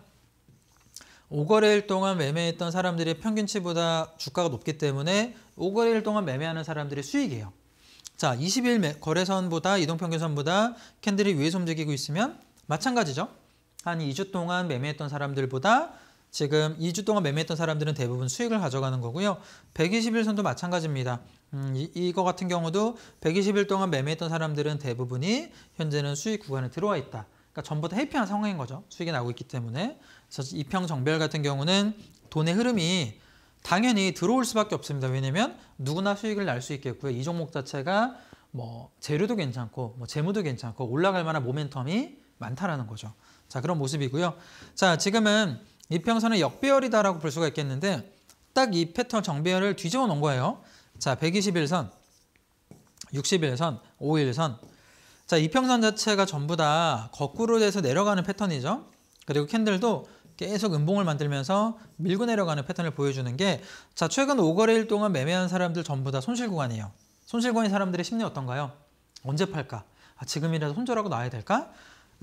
5거래일 동안 매매했던 사람들의 평균치보다 주가가 높기 때문에 5거래일 동안 매매하는 사람들의 수익이에요. 자 20일 매, 거래선보다 이동평균선보다 캔들이 위에서 움직이고 있으면 마찬가지죠. 한 2주 동안 매매했던 사람들보다 지금 2주 동안 매매했던 사람들은 대부분 수익을 가져가는 거고요. 120일 선도 마찬가지입니다. 음, 이, 이거 같은 경우도 120일 동안 매매했던 사람들은 대부분이 현재는 수익 구간에 들어와 있다. 그러니까 전부 다 해피한 상황인 거죠. 수익이 나고 오 있기 때문에. 그래서 이평 정별 같은 경우는 돈의 흐름이 당연히 들어올 수밖에 없습니다. 왜냐면 누구나 수익을 날 수 있겠고요. 이 종목 자체가 뭐 재료도 괜찮고 뭐 재무도 괜찮고 올라갈 만한 모멘텀이 많다라는 거죠. 자 그런 모습이고요. 자 지금은 이평선의 역배열이다라고 볼 수가 있겠는데 딱 이 패턴 정배열을 뒤집어 놓은 거예요. 자, 121선, 61선, 5 1선 자, 이평선 자체가 전부 다 거꾸로 돼서 내려가는 패턴이죠. 그리고 캔들도 계속 음봉을 만들면서 밀고 내려가는 패턴을 보여주는 게 자, 최근 5거래일 동안 매매한 사람들 전부 다 손실 구간이에요. 손실 구간인 사람들의 심리 어떤가요? 언제 팔까? 아, 지금이라도 손절하고 나와야 될까?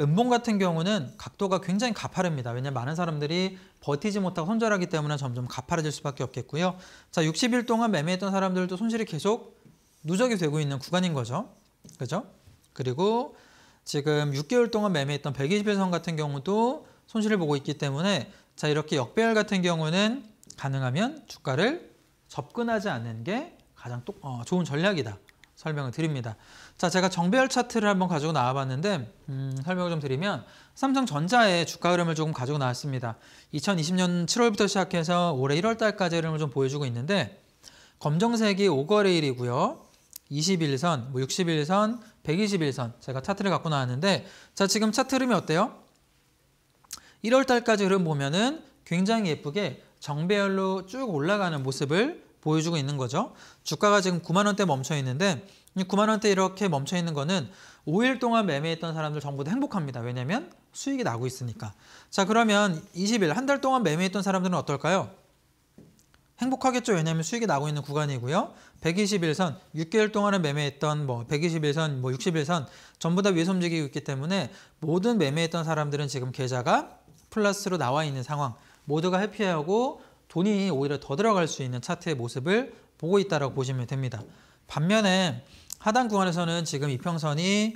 음봉 같은 경우는 각도가 굉장히 가파릅니다. 왜냐하면 많은 사람들이 버티지 못하고 손절하기 때문에 점점 가파르질 수밖에 없겠고요. 자, 60일 동안 매매했던 사람들도 손실이 계속 누적이 되고 있는 구간인 거죠. 그죠? 그리고 지금 6개월 동안 매매했던 120일선 같은 경우도 손실을 보고 있기 때문에 자, 이렇게 역배열 같은 경우는 가능하면 주가를 접근하지 않는 게 가장 또, 어, 좋은 전략이다. 설명을 드립니다. 자, 제가 정배열 차트를 한번 가지고 나와봤는데 음, 설명을 좀 드리면 삼성전자의 주가 흐름을 조금 가지고 나왔습니다. 2020년 7월부터 시작해서 올해 1월달까지 흐름을 좀 보여주고 있는데 검정색이 5거래일이고요. 21선, 뭐 61선, 121선 제가 차트를 갖고 나왔는데 자 지금 차트 흐름이 어때요? 1월달까지 흐름 보면은 굉장히 예쁘게 정배열로 쭉 올라가는 모습을 보여주고 있는 거죠. 주가가 지금 9만 원대 멈춰 있는데 9만 원대 이렇게 멈춰 있는 거는 5일 동안 매매했던 사람들 전부 다 행복합니다. 왜냐면 수익이 나고 있으니까. 자, 그러면 20일 한 달 동안 매매했던 사람들은 어떨까요? 행복하겠죠. 왜냐하면 수익이 나고 있는 구간이고요. 121선, 6개월 동안에 매매했던 뭐 121선, 뭐6일선 전부 다 위에서 움직이고 있기 때문에 모든 매매했던 사람들은 지금 계좌가 플러스로 나와 있는 상황. 모두가 해피하고 돈이 오히려 더 들어갈 수 있는 차트의 모습을 보고 있다고 보시면 됩니다. 반면에 하단 구간에서는 지금 이평선이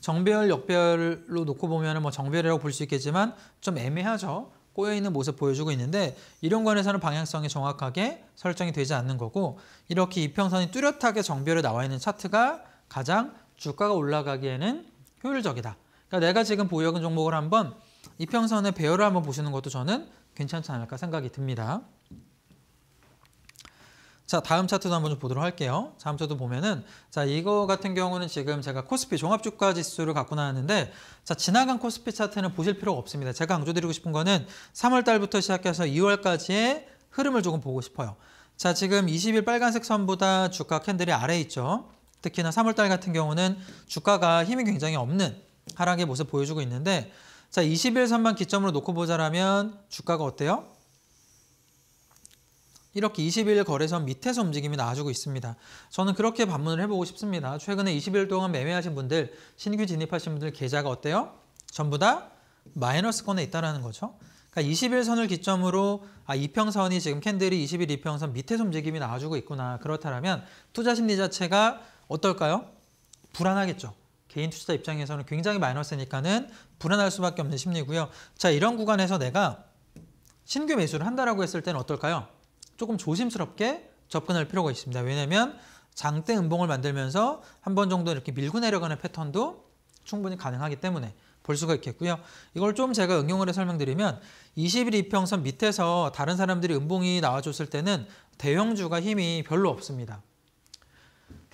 정배열, 역배열로 놓고 보면 뭐 정배열이라고 볼 수 있겠지만 좀 애매하죠. 꼬여있는 모습 보여주고 있는데 이런 관에서는 방향성이 정확하게 설정이 되지 않는 거고 이렇게 이평선이 뚜렷하게 정별에 나와 있는 차트가 가장 주가가 올라가기에는 효율적이다. 그러니까 내가 지금 보유하는 종목을 한번 이평선의 배열을 한번 보시는 것도 저는 괜찮지 않을까 생각이 듭니다. 자, 다음 차트도 한번 좀 보도록 할게요. 다음 차트 보면은 자, 이거 같은 경우는 지금 제가 코스피 종합 주가 지수를 갖고 나왔는데 자, 지나간 코스피 차트는 보실 필요가 없습니다. 제가 강조드리고 싶은 거는 3월 달부터 시작해서 2월까지의 흐름을 조금 보고 싶어요. 자, 지금 20일 빨간색 선보다 주가 캔들이 아래 있죠. 특히나 3월 달 같은 경우는 주가가 힘이 굉장히 없는 하락의 모습 보여주고 있는데 자, 20일 선만 기점으로 놓고 보자라면 주가가 어때요? 이렇게 20일 거래선 밑에서 움직임이 나와주고 있습니다. 저는 그렇게 반문을 해보고 싶습니다. 최근에 20일 동안 매매하신 분들, 신규 진입하신 분들 계좌가 어때요? 전부 다 마이너스권에 있다는 거죠. 그러니까 20일 선을 기점으로 아, 이평선이 지금 캔들이 20일 이평선 밑에서 움직임이 나와주고 있구나. 그렇다면 투자 심리 자체가 어떨까요? 불안하겠죠. 개인 투자 입장에서는 굉장히 마이너스니까는 불안할 수밖에 없는 심리고요. 자, 이런 구간에서 내가 신규 매수를 한다라고 했을 때는 어떨까요? 조금 조심스럽게 접근할 필요가 있습니다. 왜냐하면 장대 음봉을 만들면서 한 번 정도 이렇게 밀고 내려가는 패턴도 충분히 가능하기 때문에 볼 수가 있겠고요. 이걸 좀 제가 응용을 해 설명드리면 20일 이평선 밑에서 다른 사람들이 음봉이 나와줬을 때는 대형주가 힘이 별로 없습니다.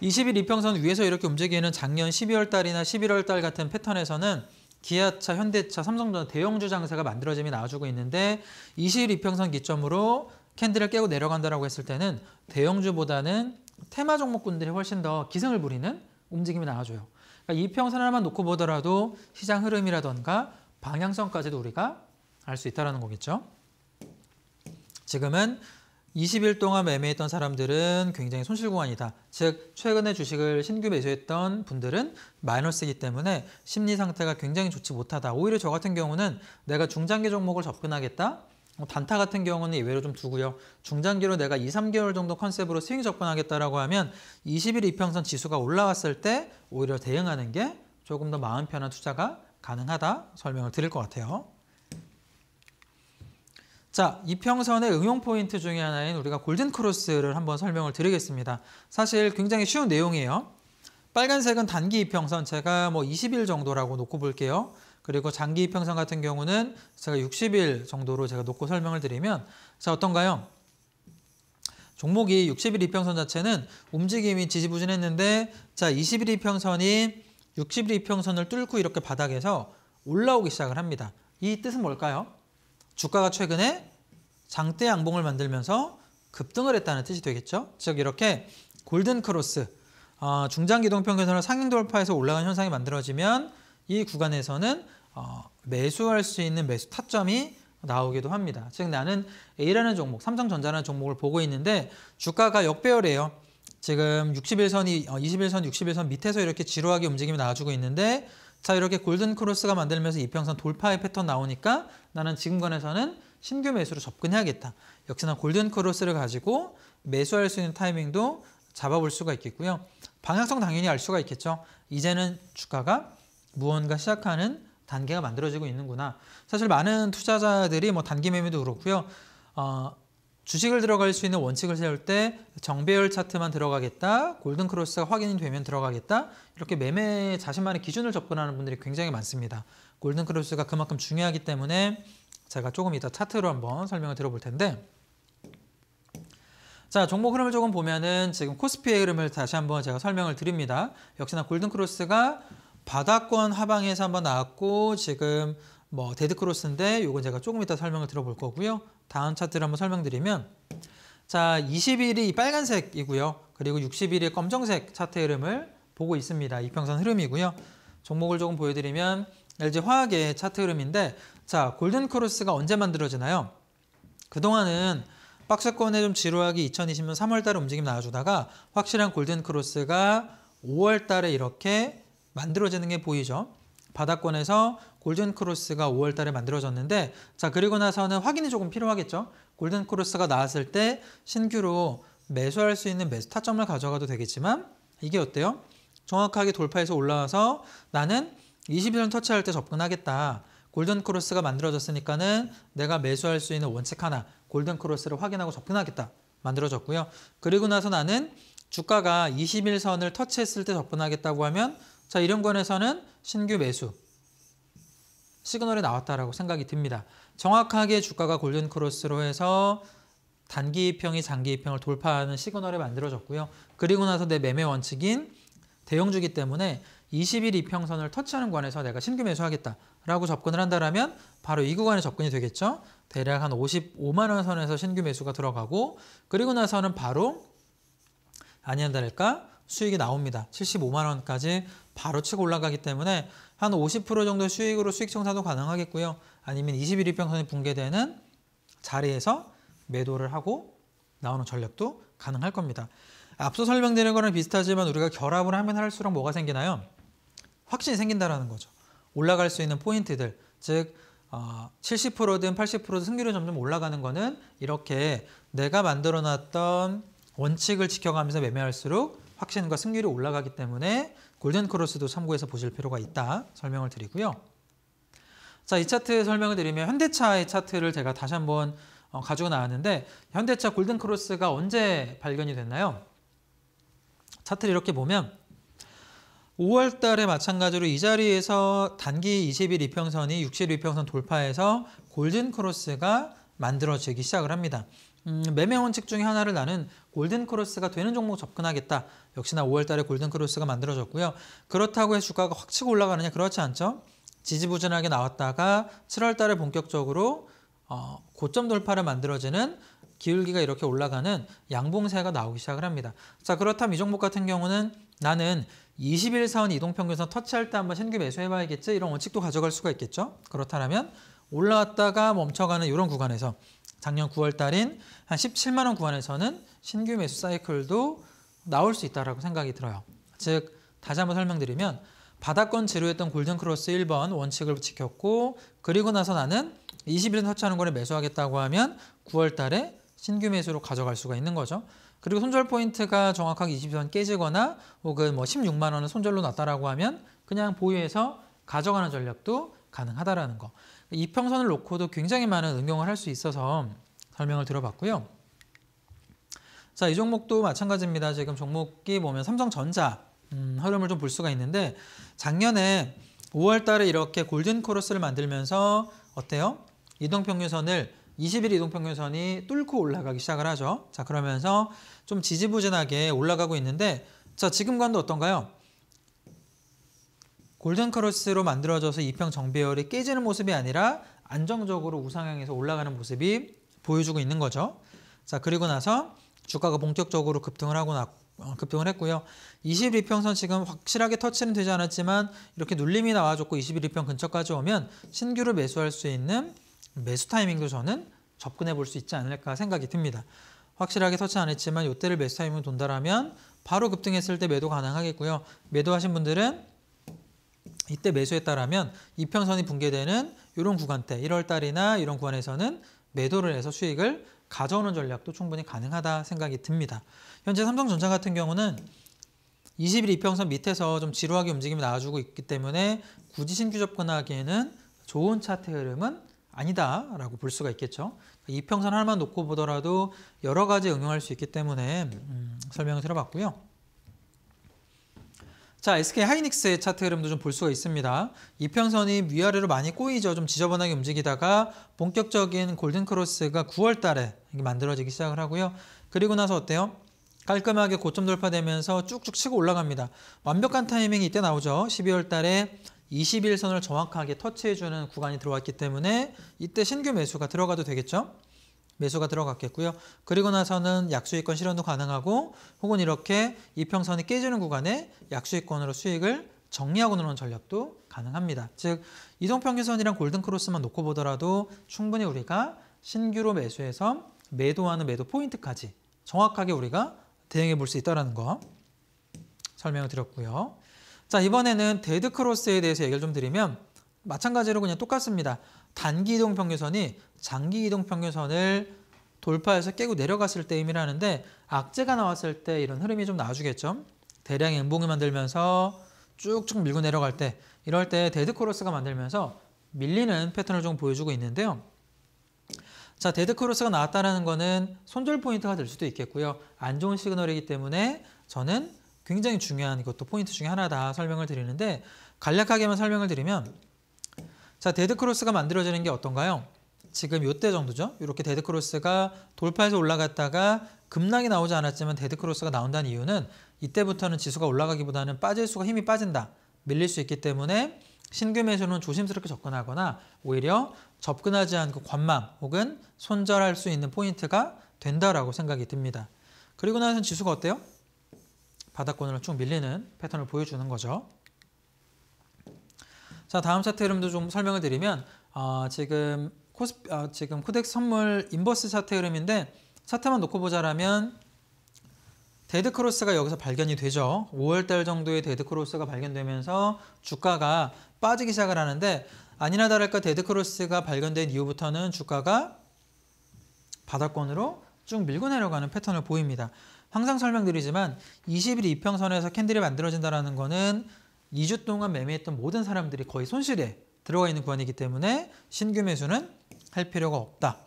20일 이평선 위에서 이렇게 움직이는 작년 12월 달이나 11월 달 같은 패턴에서는 기아차, 현대차, 삼성전자 대형주 장세가 만들어짐이 나와주고 있는데 20일 이평선 기점으로 캔들을 깨고 내려간다라고 했을 때는 대형주보다는 테마 종목군들이 훨씬 더 기승을 부리는 움직임이 나와줘요. 그러니까 이평 하나만 놓고 보더라도 시장 흐름이라던가 방향성까지도 우리가 알 수 있다는 거겠죠. 지금은 20일 동안 매매했던 사람들은 굉장히 손실 구간이다. 즉 최근에 주식을 신규 매수했던 분들은 마이너스이기 때문에 심리 상태가 굉장히 좋지 못하다. 오히려 저 같은 경우는 내가 중장기 종목을 접근하겠다. 뭐 단타 같은 경우는 예외로 좀 두고요. 중장기로 내가 2, 3개월 정도 컨셉으로 스윙 접근하겠다라고 하면 20일 이평선 지수가 올라왔을 때 오히려 대응하는 게 조금 더 마음 편한 투자가 가능하다 설명을 드릴 것 같아요. 자, 이평선의 응용 포인트 중에 하나인 우리가 골든 크로스를 한번 설명을 드리겠습니다. 사실 굉장히 쉬운 내용이에요. 빨간색은 단기 이평선 제가 뭐 20일 정도라고 놓고 볼게요. 그리고 장기 이평선 같은 경우는 제가 60일 정도로 제가 놓고 설명을 드리면 자 어떤가요? 종목이 60일 이평선 자체는 움직임이 지지부진했는데 자 20일 이평선이 60일 이평선을 뚫고 이렇게 바닥에서 올라오기 시작을 합니다. 이 뜻은 뭘까요? 주가가 최근에 장대 양봉을 만들면서 급등을 했다는 뜻이 되겠죠. 즉 이렇게 골든 크로스 어, 중장기동평균선을 상행 돌파해서 올라간 현상이 만들어지면 이 구간에서는 어, 매수할 수 있는 매수 타점이 나오기도 합니다. 즉 나는 A라는 종목, 삼성전자라는 종목을 보고 있는데 주가가 역배열이에요. 지금 61선이 21선, 61선 밑에서 이렇게 지루하게 움직임이 나와주고 있는데 자 이렇게 골든 크로스가 만들면서 이평선 돌파의 패턴 나오니까 나는 지금관에서는 신규 매수로 접근해야겠다. 역시나 골든 크로스를 가지고 매수할 수 있는 타이밍도 잡아볼 수가 있겠고요. 방향성 당연히 알 수가 있겠죠. 이제는 주가가 무언가 시작하는 단계가 만들어지고 있는구나. 사실 많은 투자자들이 뭐 단기 매매도 그렇고요. 어, 주식을 들어갈 수 있는 원칙을 세울 때 정배열 차트만 들어가겠다, 골든 크로스가 확인이 되면 들어가겠다 이렇게 매매 자신만의 기준을 접근하는 분들이 굉장히 많습니다. 골든 크로스가 그만큼 중요하기 때문에 제가 조금 이따 차트로 한번 설명을 들어볼 텐데 자 종목 흐름을 조금 보면은 지금 코스피의 흐름을 다시 한번 제가 설명을 드립니다. 역시나 골든 크로스가 바닥권 하방에서 한번 나왔고 지금 뭐 데드크로스인데 이건 제가 조금 이따 설명을 들어볼 거고요. 다음 차트를 한번 설명드리면 자 20일이 빨간색이고요. 그리고 60일이 검정색 차트 흐름을 보고 있습니다. 이평선 흐름이고요. 종목을 조금 보여드리면 LG 화학의 차트 흐름인데 자 골든크로스가 언제 만들어지나요? 그동안은 박스권에 좀 지루하게 2020년 3월달에 움직임 나와주다가 확실한 골든크로스가 5월달에 이렇게 만들어지는 게 보이죠. 바닷권에서 골든 크로스가 5월 달에 만들어졌는데 자 그리고 나서는 확인이 조금 필요하겠죠. 골든 크로스가 나왔을 때 신규로 매수할 수 있는 매수 타점을 가져가도 되겠지만 이게 어때요? 정확하게 돌파해서 올라와서 나는 20일은 터치할 때 접근하겠다. 골든 크로스가 만들어졌으니까는 내가 매수할 수 있는 원칙 하나 골든 크로스를 확인하고 접근하겠다. 만들어졌고요. 그리고 나서 나는 주가가 21선을 터치했을 때 접근하겠다고 하면 자, 이런 권에서는 신규 매수 시그널이 나왔다라고 생각이 듭니다. 정확하게 주가가 골든 크로스로 해서 단기 입형이 장기 입형을 돌파하는 시그널이 만들어졌고요. 그리고 나서 내 매매 원칙인 대형주기 때문에 20일 입형선을 터치하는 구간에서 내가 신규 매수하겠다라고 접근을 한다라면 바로 이 구간에 접근이 되겠죠. 대략 한 55만 원 선에서 신규 매수가 들어가고 그리고 나서는 바로 아니한다랄까 수익이 나옵니다. 75만 원까지 바로 치고 올라가기 때문에 한 50% 정도 수익으로 수익 청산도 가능하겠고요. 아니면 21일평선이 붕괴되는 자리에서 매도를 하고 나오는 전략도 가능할 겁니다. 앞서 설명드린 거랑 비슷하지만 우리가 결합을 하면 할수록 뭐가 생기나요? 확신이 생긴다라는 거죠. 올라갈 수 있는 포인트들, 즉 어, 70%든 80%든 승률이 점점 올라가는 거는 이렇게 내가 만들어놨던 원칙을 지켜가면서 매매할수록 확신과 승률이 올라가기 때문에 골든크로스도 참고해서 보실 필요가 있다 설명을 드리고요. 자, 이 차트 설명을 드리면 현대차의 차트를 제가 다시 한번 어, 가지고 나왔는데 현대차 골든크로스가 언제 발견이 됐나요? 차트를 이렇게 보면 5월 달에 마찬가지로 이 자리에서 단기 20일 이평선이 60일 이평선 돌파해서 골든크로스가 만들어지기 시작을 합니다. 음, 매매 원칙 중에 하나를 나는 골든크로스가 되는 종목 접근하겠다. 역시나 5월달에 골든크로스가 만들어졌고요. 그렇다고 해 주가가 확 치고 올라가느냐? 그렇지 않죠. 지지부진하게 나왔다가 7월달에 본격적으로 어, 고점 돌파를 만들어지는 기울기가 이렇게 올라가는 양봉세가 나오기 시작을 합니다. 자 그렇다면 이 종목 같은 경우는 나는 20일 사원 이동평균선 터치할 때 한번 신규 매수해봐야겠지 이런 원칙도 가져갈 수가 있겠죠. 그렇다면 올라왔다가 멈춰가는 이런 구간에서 작년 9월 달인 한 17만 원 구간에서는 신규 매수 사이클도 나올 수 있다라고 생각이 들어요. 즉 다시 한번 설명드리면 바닥권 제로했던 골든크로스 1번 원칙을 지켰고 그리고 나서 나는 20일 은 터치하는 거를 매수하겠다고 하면 9월 달에 신규 매수로 가져갈 수가 있는 거죠. 그리고 손절 포인트가 정확하게 20선 깨지거나 혹은 뭐 16만 원을 손절로 놨다라고 하면 그냥 보유해서 가져가는 전략도 가능하다라는 거. 이평선을 놓고도 굉장히 많은 응용을 할 수 있어서 설명을 들어봤고요. 자, 이 종목도 마찬가지입니다. 지금 종목이 보면 삼성전자 음, 흐름을 좀 볼 수가 있는데 작년에 5월 달에 이렇게 골든 코러스를 만들면서 어때요? 이동평균선을 20일 이동평균선이 뚫고 올라가기 시작을 하죠. 자, 그러면서 좀 지지부진하게 올라가고 있는데 자, 지금과는 어떤가요? 골든크로스로 만들어져서 이평 정배열이 깨지는 모습이 아니라 안정적으로 우상향에서 올라가는 모습이 보여주고 있는 거죠. 자 그리고 나서 주가가 본격적으로 급등을 하고 나, 어, 급등을 했고요. 2 1평선 지금 확실하게 터치는 되지 않았지만 이렇게 눌림이 나와줬고 2 1평 근처까지 오면 신규를 매수할 수 있는 매수 타이밍도 저는 접근해 볼 수 있지 않을까 생각이 듭니다. 확실하게 터치 안 했지만 이때를 매수 타이밍 을 돈다라면 바로 급등했을 때 매도 가능하겠고요. 매도하신 분들은 이때 매수했다라면 이평선이 붕괴되는 이런 구간 때 1월 달이나 이런 구간에서는 매도를 해서 수익을 가져오는 전략도 충분히 가능하다 생각이 듭니다. 현재 삼성전자 같은 경우는 20일 이평선 밑에서 좀 지루하게 움직임이 나와주고 있기 때문에 굳이 신규 접근하기에는 좋은 차트 흐름은 아니다라고 볼 수가 있겠죠. 이평선 하나만 놓고 보더라도 여러 가지 응용할 수 있기 때문에 음, 설명을 들어봤고요 자, SK 하이닉스의 차트 흐름도 좀 볼 수가 있습니다. 이평선이 위아래로 많이 꼬이죠. 좀 지저분하게 움직이다가 본격적인 골든크로스가 9월 달에 만들어지기 시작을 하고요. 그리고 나서 어때요? 깔끔하게 고점 돌파되면서 쭉쭉 치고 올라갑니다. 완벽한 타이밍이 이때 나오죠. 12월 달에 21선을 정확하게 터치해주는 구간이 들어왔기 때문에 이때 신규 매수가 들어가도 되겠죠. 매수가 들어갔겠고요. 그리고 나서는 약수익권 실현도 가능하고 혹은 이렇게 이평선이 깨지는 구간에 약수익권으로 수익을 정리하고 누는 전략도 가능합니다. 즉 이동평균선이랑 골든크로스만 놓고 보더라도 충분히 우리가 신규로 매수해서 매도하는 매도 포인트까지 정확하게 우리가 대응해 볼 수 있다는 거 설명을 드렸고요. 자 이번에는 데드크로스에 대해서 얘기를 좀 드리면 마찬가지로 그냥 똑같습니다. 단기 이동 평균선이 장기 이동 평균선을 돌파해서 깨고 내려갔을 때의미라 하는데 악재가 나왔을 때 이런 흐름이 좀 나와주겠죠. 대량 엠봉이 만들면서 쭉쭉 밀고 내려갈 때 이럴 때 데드크로스가 만들면서 밀리는 패턴을 좀 보여주고 있는데요. 자, 데드크로스가 나왔다는 거는 손절 포인트가 될 수도 있겠고요. 안 좋은 시그널이기 때문에 저는 굉장히 중요한 이것도 포인트 중에 하나다 설명을 드리는데 간략하게만 설명을 드리면 자, 데드크로스가 만들어지는 게 어떤가요? 지금 이때 정도죠. 이렇게 데드크로스가 돌파해서 올라갔다가 급락이 나오지 않았지만 데드크로스가 나온다는 이유는 이때부터는 지수가 올라가기보다는 빠질 수가 힘이 빠진다. 밀릴 수 있기 때문에 신규 매수는 조심스럽게 접근하거나 오히려 접근하지 않고 관망 혹은 손절할 수 있는 포인트가 된다라고 생각이 듭니다. 그리고 나서 지수가 어때요? 바닥권으로 쭉 밀리는 패턴을 보여주는 거죠. 자 다음 차트 흐름도 좀 설명을 드리면 어, 지금 코스 어, 지금 코덱스 선물 인버스 차트 흐름인데 차트만 놓고 보자라면 데드 크로스가 여기서 발견이 되죠. 5월달 정도에 데드 크로스가 발견되면서 주가가 빠지기 시작을 하는데 아니나 다를까 데드 크로스가 발견된 이후부터는 주가가 바닥권으로 쭉 밀고 내려가는 패턴을 보입니다. 항상 설명드리지만 20일 이평선에서 캔들이 만들어진다는 라 거는 2주 동안 매매했던 모든 사람들이 거의 손실에 들어가 있는 구간이기 때문에 신규 매수는 할 필요가 없다.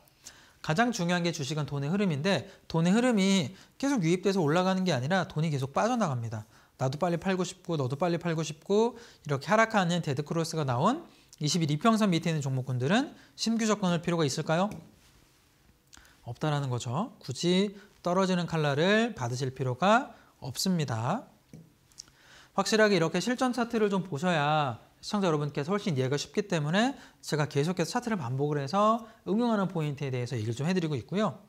가장 중요한 게 주식은 돈의 흐름인데 돈의 흐름이 계속 유입돼서 올라가는 게 아니라 돈이 계속 빠져나갑니다. 나도 빨리 팔고 싶고 너도 빨리 팔고 싶고 이렇게 하락하는 데드크로스가 나온 2 2일평선 밑에 있는 종목군들은 신규 접근할 필요가 있을까요? 없다라는 거죠. 굳이 떨어지는 칼날을 받으실 필요가 없습니다. 확실하게 이렇게 실전 차트를 좀 보셔야 시청자 여러분께서 훨씬 이해가 쉽기 때문에 제가 계속해서 차트를 반복을 해서 응용하는 포인트에 대해서 얘기를 좀 해드리고 있고요.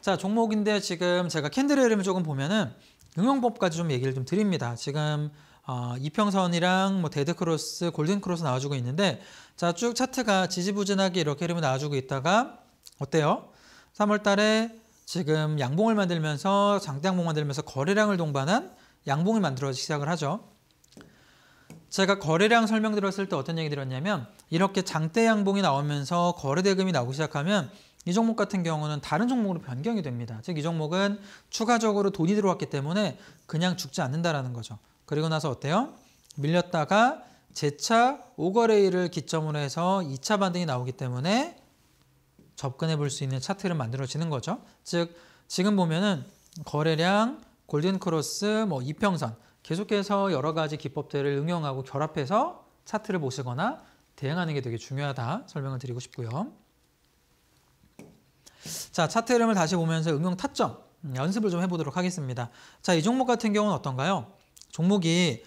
자 종목인데 지금 제가 캔들의 흐름을 조금 보면은 응용법까지 좀 얘기를 좀 드립니다. 지금 어, 이평선이랑 뭐 데드크로스, 골든크로스 나와주고 있는데 자 쭉 차트가 지지부진하게 이렇게 흐름이 나와주고 있다가 어때요? 3월 달에 지금 양봉을 만들면서 장대양봉 만들면서 거래량을 동반한 양봉이 만들어지기 시작을 하죠. 제가 거래량 설명드렸을 때 어떤 얘기 드렸냐면 이렇게 장대 양봉이 나오면서 거래대금이 나오기 시작하면 이 종목 같은 경우는 다른 종목으로 변경이 됩니다. 즉 이 종목은 추가적으로 돈이 들어왔기 때문에 그냥 죽지 않는다라는 거죠. 그리고 나서 어때요? 밀렸다가 재차 오거레이를 기점으로 해서 2차 반등이 나오기 때문에 접근해 볼 수 있는 차트를 만들어지는 거죠. 즉 지금 보면은 거래량, 골든크로스, 뭐 이평선 계속해서 여러 가지 기법들을 응용하고 결합해서 차트를 보시거나 대응하는 게 되게 중요하다 설명을 드리고 싶고요. 자, 차트 흐름을 다시 보면서 응용 타점 음, 연습을 좀 해보도록 하겠습니다. 자, 이 종목 같은 경우는 어떤가요? 종목이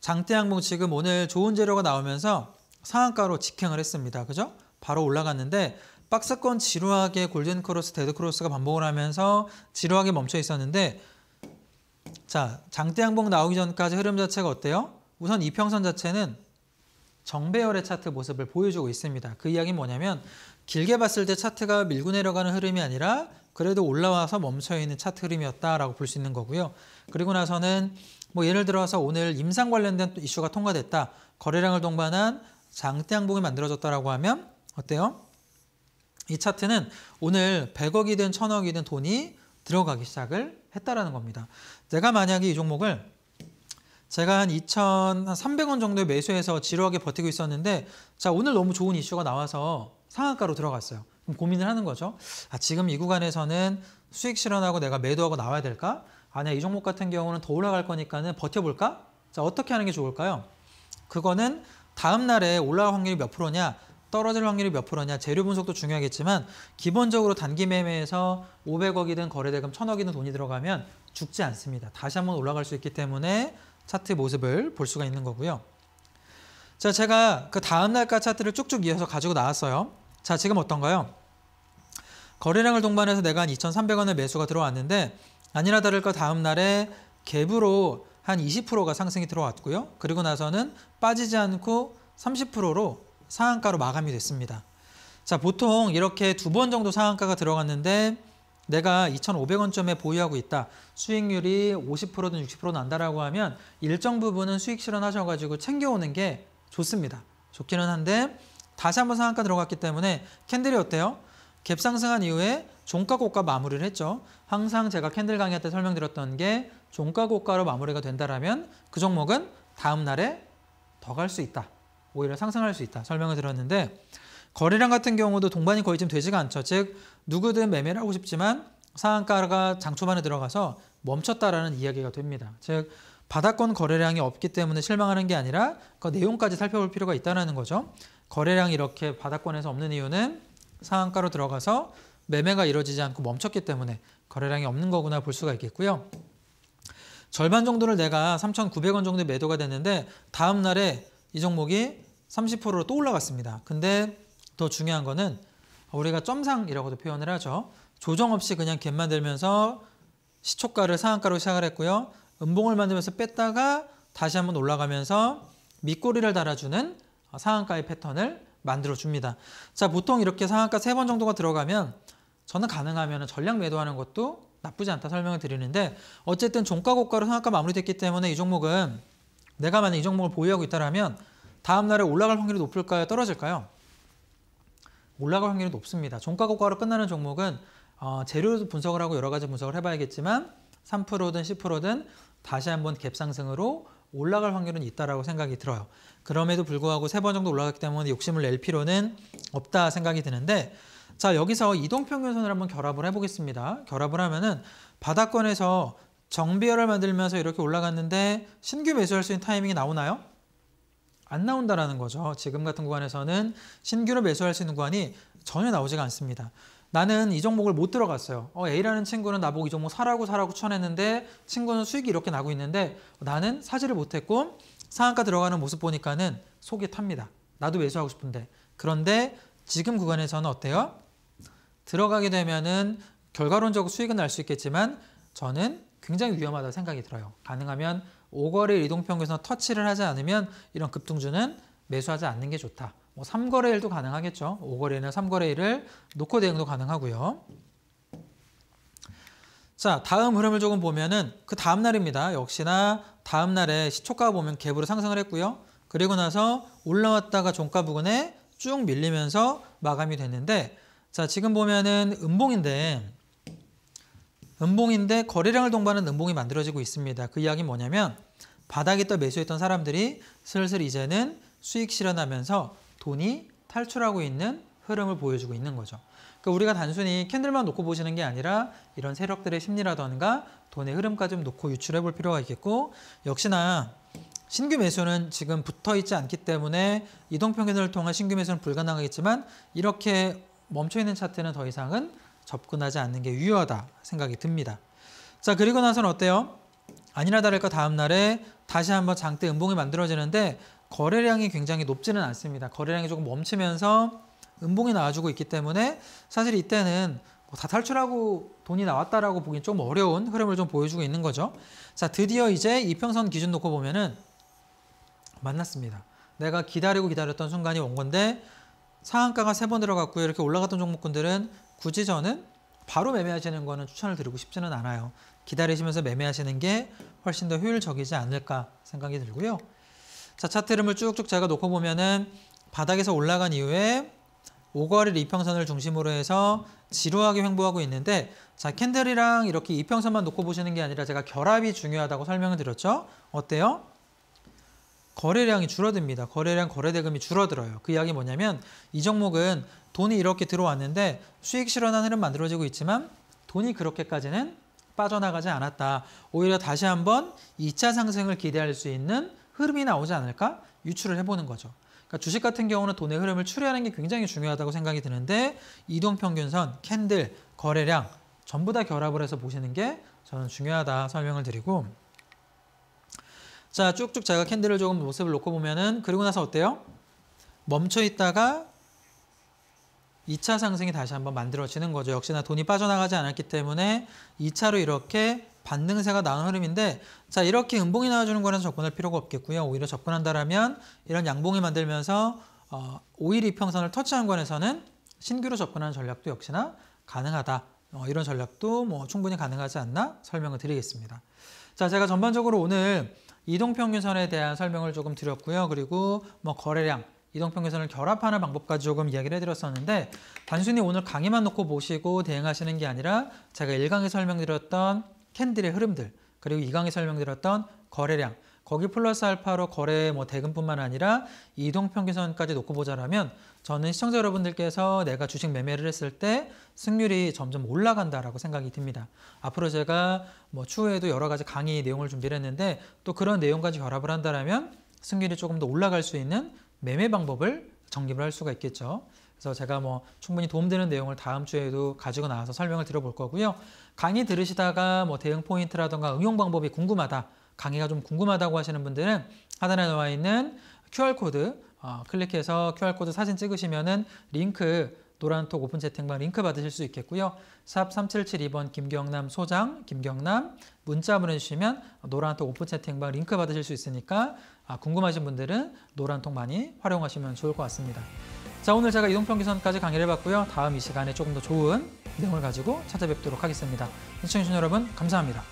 장대 양목 지금 오늘 좋은 재료가 나오면서 상한가로 직행을 했습니다. 그죠? 바로 올라갔는데 박스권 지루하게 골든크로스, 데드크로스가 반복을 하면서 지루하게 멈춰 있었는데 자, 장대양봉 나오기 전까지 흐름 자체가 어때요? 우선 이평선 자체는 정배열의 차트 모습을 보여주고 있습니다. 그 이야기는 뭐냐면 길게 봤을 때 차트가 밀고 내려가는 흐름이 아니라 그래도 올라와서 멈춰있는 차트 흐름이었다라고 볼 수 있는 거고요. 그리고 나서는 뭐 예를 들어서 오늘 임상 관련된 이슈가 통과됐다. 거래량을 동반한 장대양봉이 만들어졌다라고 하면 어때요? 이 차트는 오늘 100억이든 1000억이든 돈이 들어가기 시작을 했다라는 겁니다. 내가 만약에 이 종목을 제가 한 2,300원 정도에 매수해서 지루하게 버티고 있었는데 자 오늘 너무 좋은 이슈가 나와서 상한가로 들어갔어요. 그럼 고민을 하는 거죠. 아, 지금 이 구간에서는 수익 실현하고 내가 매도하고 나와야 될까? 아니야 이 종목 같은 경우는 더 올라갈 거니까는 버텨볼까? 자 어떻게 하는 게 좋을까요? 그거는 다음 날에 올라갈 확률이 몇 프로냐 떨어질 확률이 몇 프로냐 재료 분석도 중요하겠지만 기본적으로 단기 매매에서 500억이든 거래대금 1000억이든 돈이 들어가면 죽지 않습니다. 다시 한번 올라갈 수 있기 때문에 차트 모습을 볼 수가 있는 거고요. 자, 제가 그 다음날가 차트를 쭉쭉 이어서 가지고 나왔어요. 자, 지금 어떤가요? 거래량을 동반해서 내가 한 2,300원의 매수가 들어왔는데 아니라 다를까 다음날에 갭으로 한 20%가 상승이 들어왔고요. 그리고 나서는 빠지지 않고 30%로 상한가로 마감이 됐습니다. 자, 보통 이렇게 두 번 정도 상한가가 들어갔는데 내가 2 5 0 0원점에 보유하고 있다. 수익률이 50%든 60% 난다라고 하면 일정 부분은 수익 실현하셔가지고 챙겨오는 게 좋습니다. 좋기는 한데 다시 한번 상한가 들어갔기 때문에 캔들이 어때요? 갭 상승한 이후에 종가 고가 마무리를 했죠. 항상 제가 캔들 강의 때 설명드렸던 게 종가 고가로 마무리가 된다라면 그 종목은 다음 날에 더 갈 수 있다. 오히려 상승할 수 있다. 설명을 드렸는데 거래량 같은 경우도 동반이 거의 지금 되지가 않죠. 즉 누구든 매매를 하고 싶지만 상한가가 장초반에 들어가서 멈췄다라는 이야기가 됩니다. 즉 바닥권 거래량이 없기 때문에 실망하는 게 아니라 그 내용까지 살펴볼 필요가 있다는 거죠. 거래량이 이렇게 바닥권에서 없는 이유는 상한가로 들어가서 매매가 이루어지지 않고 멈췄기 때문에 거래량이 없는 거구나 볼 수가 있겠고요. 절반 정도를 내가 3,900원 정도 매도가 됐는데 다음 날에 이 종목이 30%로 또 올라갔습니다. 근데 더 중요한 거는 우리가 점상이라고도 표현을 하죠. 조정 없이 그냥 갭 만들면서 시초가를 상한가로 시작을 했고요. 음봉을 만들면서 뺐다가 다시 한번 올라가면서 밑꼬리를 달아주는 상한가의 패턴을 만들어줍니다. 자, 보통 이렇게 상한가 세 번 정도가 들어가면 저는 가능하면 전량 매도하는 것도 나쁘지 않다 설명을 드리는데 어쨌든 종가 고가로 상한가 마무리됐기 때문에 이 종목은 내가 만약 이 종목을 보유하고 있다면 다음 날에 올라갈 확률이 높을까요? 떨어질까요? 올라갈 확률이 높습니다. 종가 고가로 끝나는 종목은 어, 재료 분석을 하고 여러 가지 분석을 해봐야겠지만 3%든 10%든 다시 한번 갭 상승으로 올라갈 확률은 있다라고 생각이 들어요. 그럼에도 불구하고 세 번 정도 올라갔기 때문에 욕심을 낼 필요는 없다 생각이 드는데 자 여기서 이동평균선을 한번 결합을 해보겠습니다. 결합을 하면은 바닥권에서 정비열을 만들면서 이렇게 올라갔는데 신규 매수할 수 있는 타이밍이 나오나요? 안 나온다라는 거죠. 지금 같은 구간에서는 신규로 매수할 수 있는 구간이 전혀 나오지가 않습니다. 나는 이 종목을 못 들어갔어요. 어, A라는 친구는 나보고 이 종목 사라고 사라고 추천했는데 친구는 수익이 이렇게 나고 있는데 나는 사지를 못했고 상한가 들어가는 모습 보니까는 속이 탑니다. 나도 매수하고 싶은데 그런데 지금 구간에서는 어때요? 들어가게 되면은 결과론적으로 수익은 날 수 있겠지만 저는 굉장히 위험하다 생각이 들어요. 가능하면 5거래일 이동평균선 터치를 하지 않으면 이런 급등주는 매수하지 않는 게 좋다. 뭐 3거래일도 가능하겠죠. 5거래일이나 3거래일을 놓고 대응도 가능하고요. 자, 다음 흐름을 조금 보면은 그 다음 날입니다. 역시나 다음 날에 시초가 보면 갭으로 상승을 했고요. 그리고 나서 올라왔다가 종가 부근에 쭉 밀리면서 마감이 됐는데 자, 지금 보면은 음봉인데 음봉인데 거래량을 동반한 음봉이 만들어지고 있습니다. 그 이야기는 뭐냐면 바닥에 떠 매수했던 사람들이 슬슬 이제는 수익 실현하면서 돈이 탈출하고 있는 흐름을 보여주고 있는 거죠. 그러니까 우리가 단순히 캔들만 놓고 보시는 게 아니라 이런 세력들의 심리라던가 돈의 흐름까지 좀 놓고 유출해 볼 필요가 있겠고 역시나 신규 매수는 지금 붙어 있지 않기 때문에 이동평균을 통한 신규 매수는 불가능하겠지만 이렇게 멈춰있는 차트는 더 이상은 접근하지 않는 게 유효하다 생각이 듭니다. 자 그리고 나서는 어때요? 아니나 다를까 다음 날에 다시 한번 장대 음봉이 만들어지는데 거래량이 굉장히 높지는 않습니다. 거래량이 조금 멈추면서 음봉이 나와주고 있기 때문에 사실 이때는 뭐다 탈출하고 돈이 나왔다라고 보기 좀 어려운 흐름을 좀 보여주고 있는 거죠. 자 드디어 이제 이평선 기준 놓고 보면은 만났습니다. 내가 기다리고 기다렸던 순간이 온 건데 상한가가 세 번 들어갔고요. 이렇게 올라갔던 종목군들은 굳이 저는 바로 매매하시는 거는 추천을 드리고 싶지는 않아요. 기다리시면서 매매하시는 게 훨씬 더 효율적이지 않을까 생각이 들고요. 자, 차트 흐름을 쭉쭉 제가 놓고 보면은 바닥에서 올라간 이후에 5거리 이평선을 중심으로 해서 지루하게 횡보하고 있는데 자 캔들이랑 이렇게 이평선만 놓고 보시는 게 아니라 제가 결합이 중요하다고 설명을 드렸죠. 어때요? 거래량이 줄어듭니다. 거래량 거래대금이 줄어들어요. 그 이야기 뭐냐면 이 종목은 돈이 이렇게 들어왔는데 수익 실현한 흐름 만들어지고 있지만 돈이 그렇게까지는 빠져나가지 않았다. 오히려 다시 한번 2차 상승을 기대할 수 있는 흐름이 나오지 않을까 유출을 해보는 거죠. 그러니까 주식 같은 경우는 돈의 흐름을 추리하는 게 굉장히 중요하다고 생각이 드는데 이동평균선, 캔들, 거래량 전부 다 결합을 해서 보시는 게 저는 중요하다 설명을 드리고 자 쭉쭉 제가 캔들을 조금 모습을 놓고 보면은 그리고 나서 어때요? 멈춰 있다가 2차 상승이 다시 한번 만들어지는 거죠. 역시나 돈이 빠져나가지 않았기 때문에 2차로 이렇게 반등세가 나온 흐름인데 자 이렇게 음봉이 나와주는 거는 접근할 필요가 없겠고요. 오히려 접근한다라면 이런 양봉이 만들면서 어, 5일 이평선을 터치한 관에서는 신규로 접근하는 전략도 역시나 가능하다. 어, 이런 전략도 뭐 충분히 가능하지 않나 설명을 드리겠습니다. 자 제가 전반적으로 오늘 이동평균선에 대한 설명을 조금 드렸고요. 그리고 뭐 거래량, 이동평균선을 결합하는 방법까지 조금 이야기를 해드렸었는데 단순히 오늘 강의만 놓고 보시고 대응하시는 게 아니라 제가 1강에 설명드렸던 캔들의 흐름들 그리고 2강에 설명드렸던 거래량 거기 플러스 알파로 거래 뭐 대금뿐만 아니라 이동평균선까지 놓고 보자라면 저는 시청자 여러분들께서 내가 주식 매매를 했을 때 승률이 점점 올라간다라고 생각이 듭니다. 앞으로 제가 뭐 추후에도 여러 가지 강의 내용을 준비를 했는데 또 그런 내용까지 결합을 한다라면 승률이 조금 더 올라갈 수 있는 매매 방법을 정립을 할 수가 있겠죠. 그래서 제가 뭐 충분히 도움되는 내용을 다음 주에도 가지고 나와서 설명을 드려볼 거고요. 강의 들으시다가 뭐 대응 포인트라든가 응용 방법이 궁금하다, 강의가 좀 궁금하다고 하시는 분들은 하단에 나와 있는 QR코드 어, 클릭해서 QR코드 사진 찍으시면은 링크 노란톡 오픈 채팅방 링크 받으실 수 있겠고요. 샵 3772번 김경남 소장, 김경남 문자 보내주시면 노란톡 오픈 채팅방 링크 받으실 수 있으니까 아, 궁금하신 분들은 노란톡 많이 활용하시면 좋을 것 같습니다. 자 오늘 제가 이동평기선까지 강의를 해봤고요. 다음 이 시간에 조금 더 좋은 내용을 가지고 찾아뵙도록 하겠습니다. 시청해주신 여러분 감사합니다.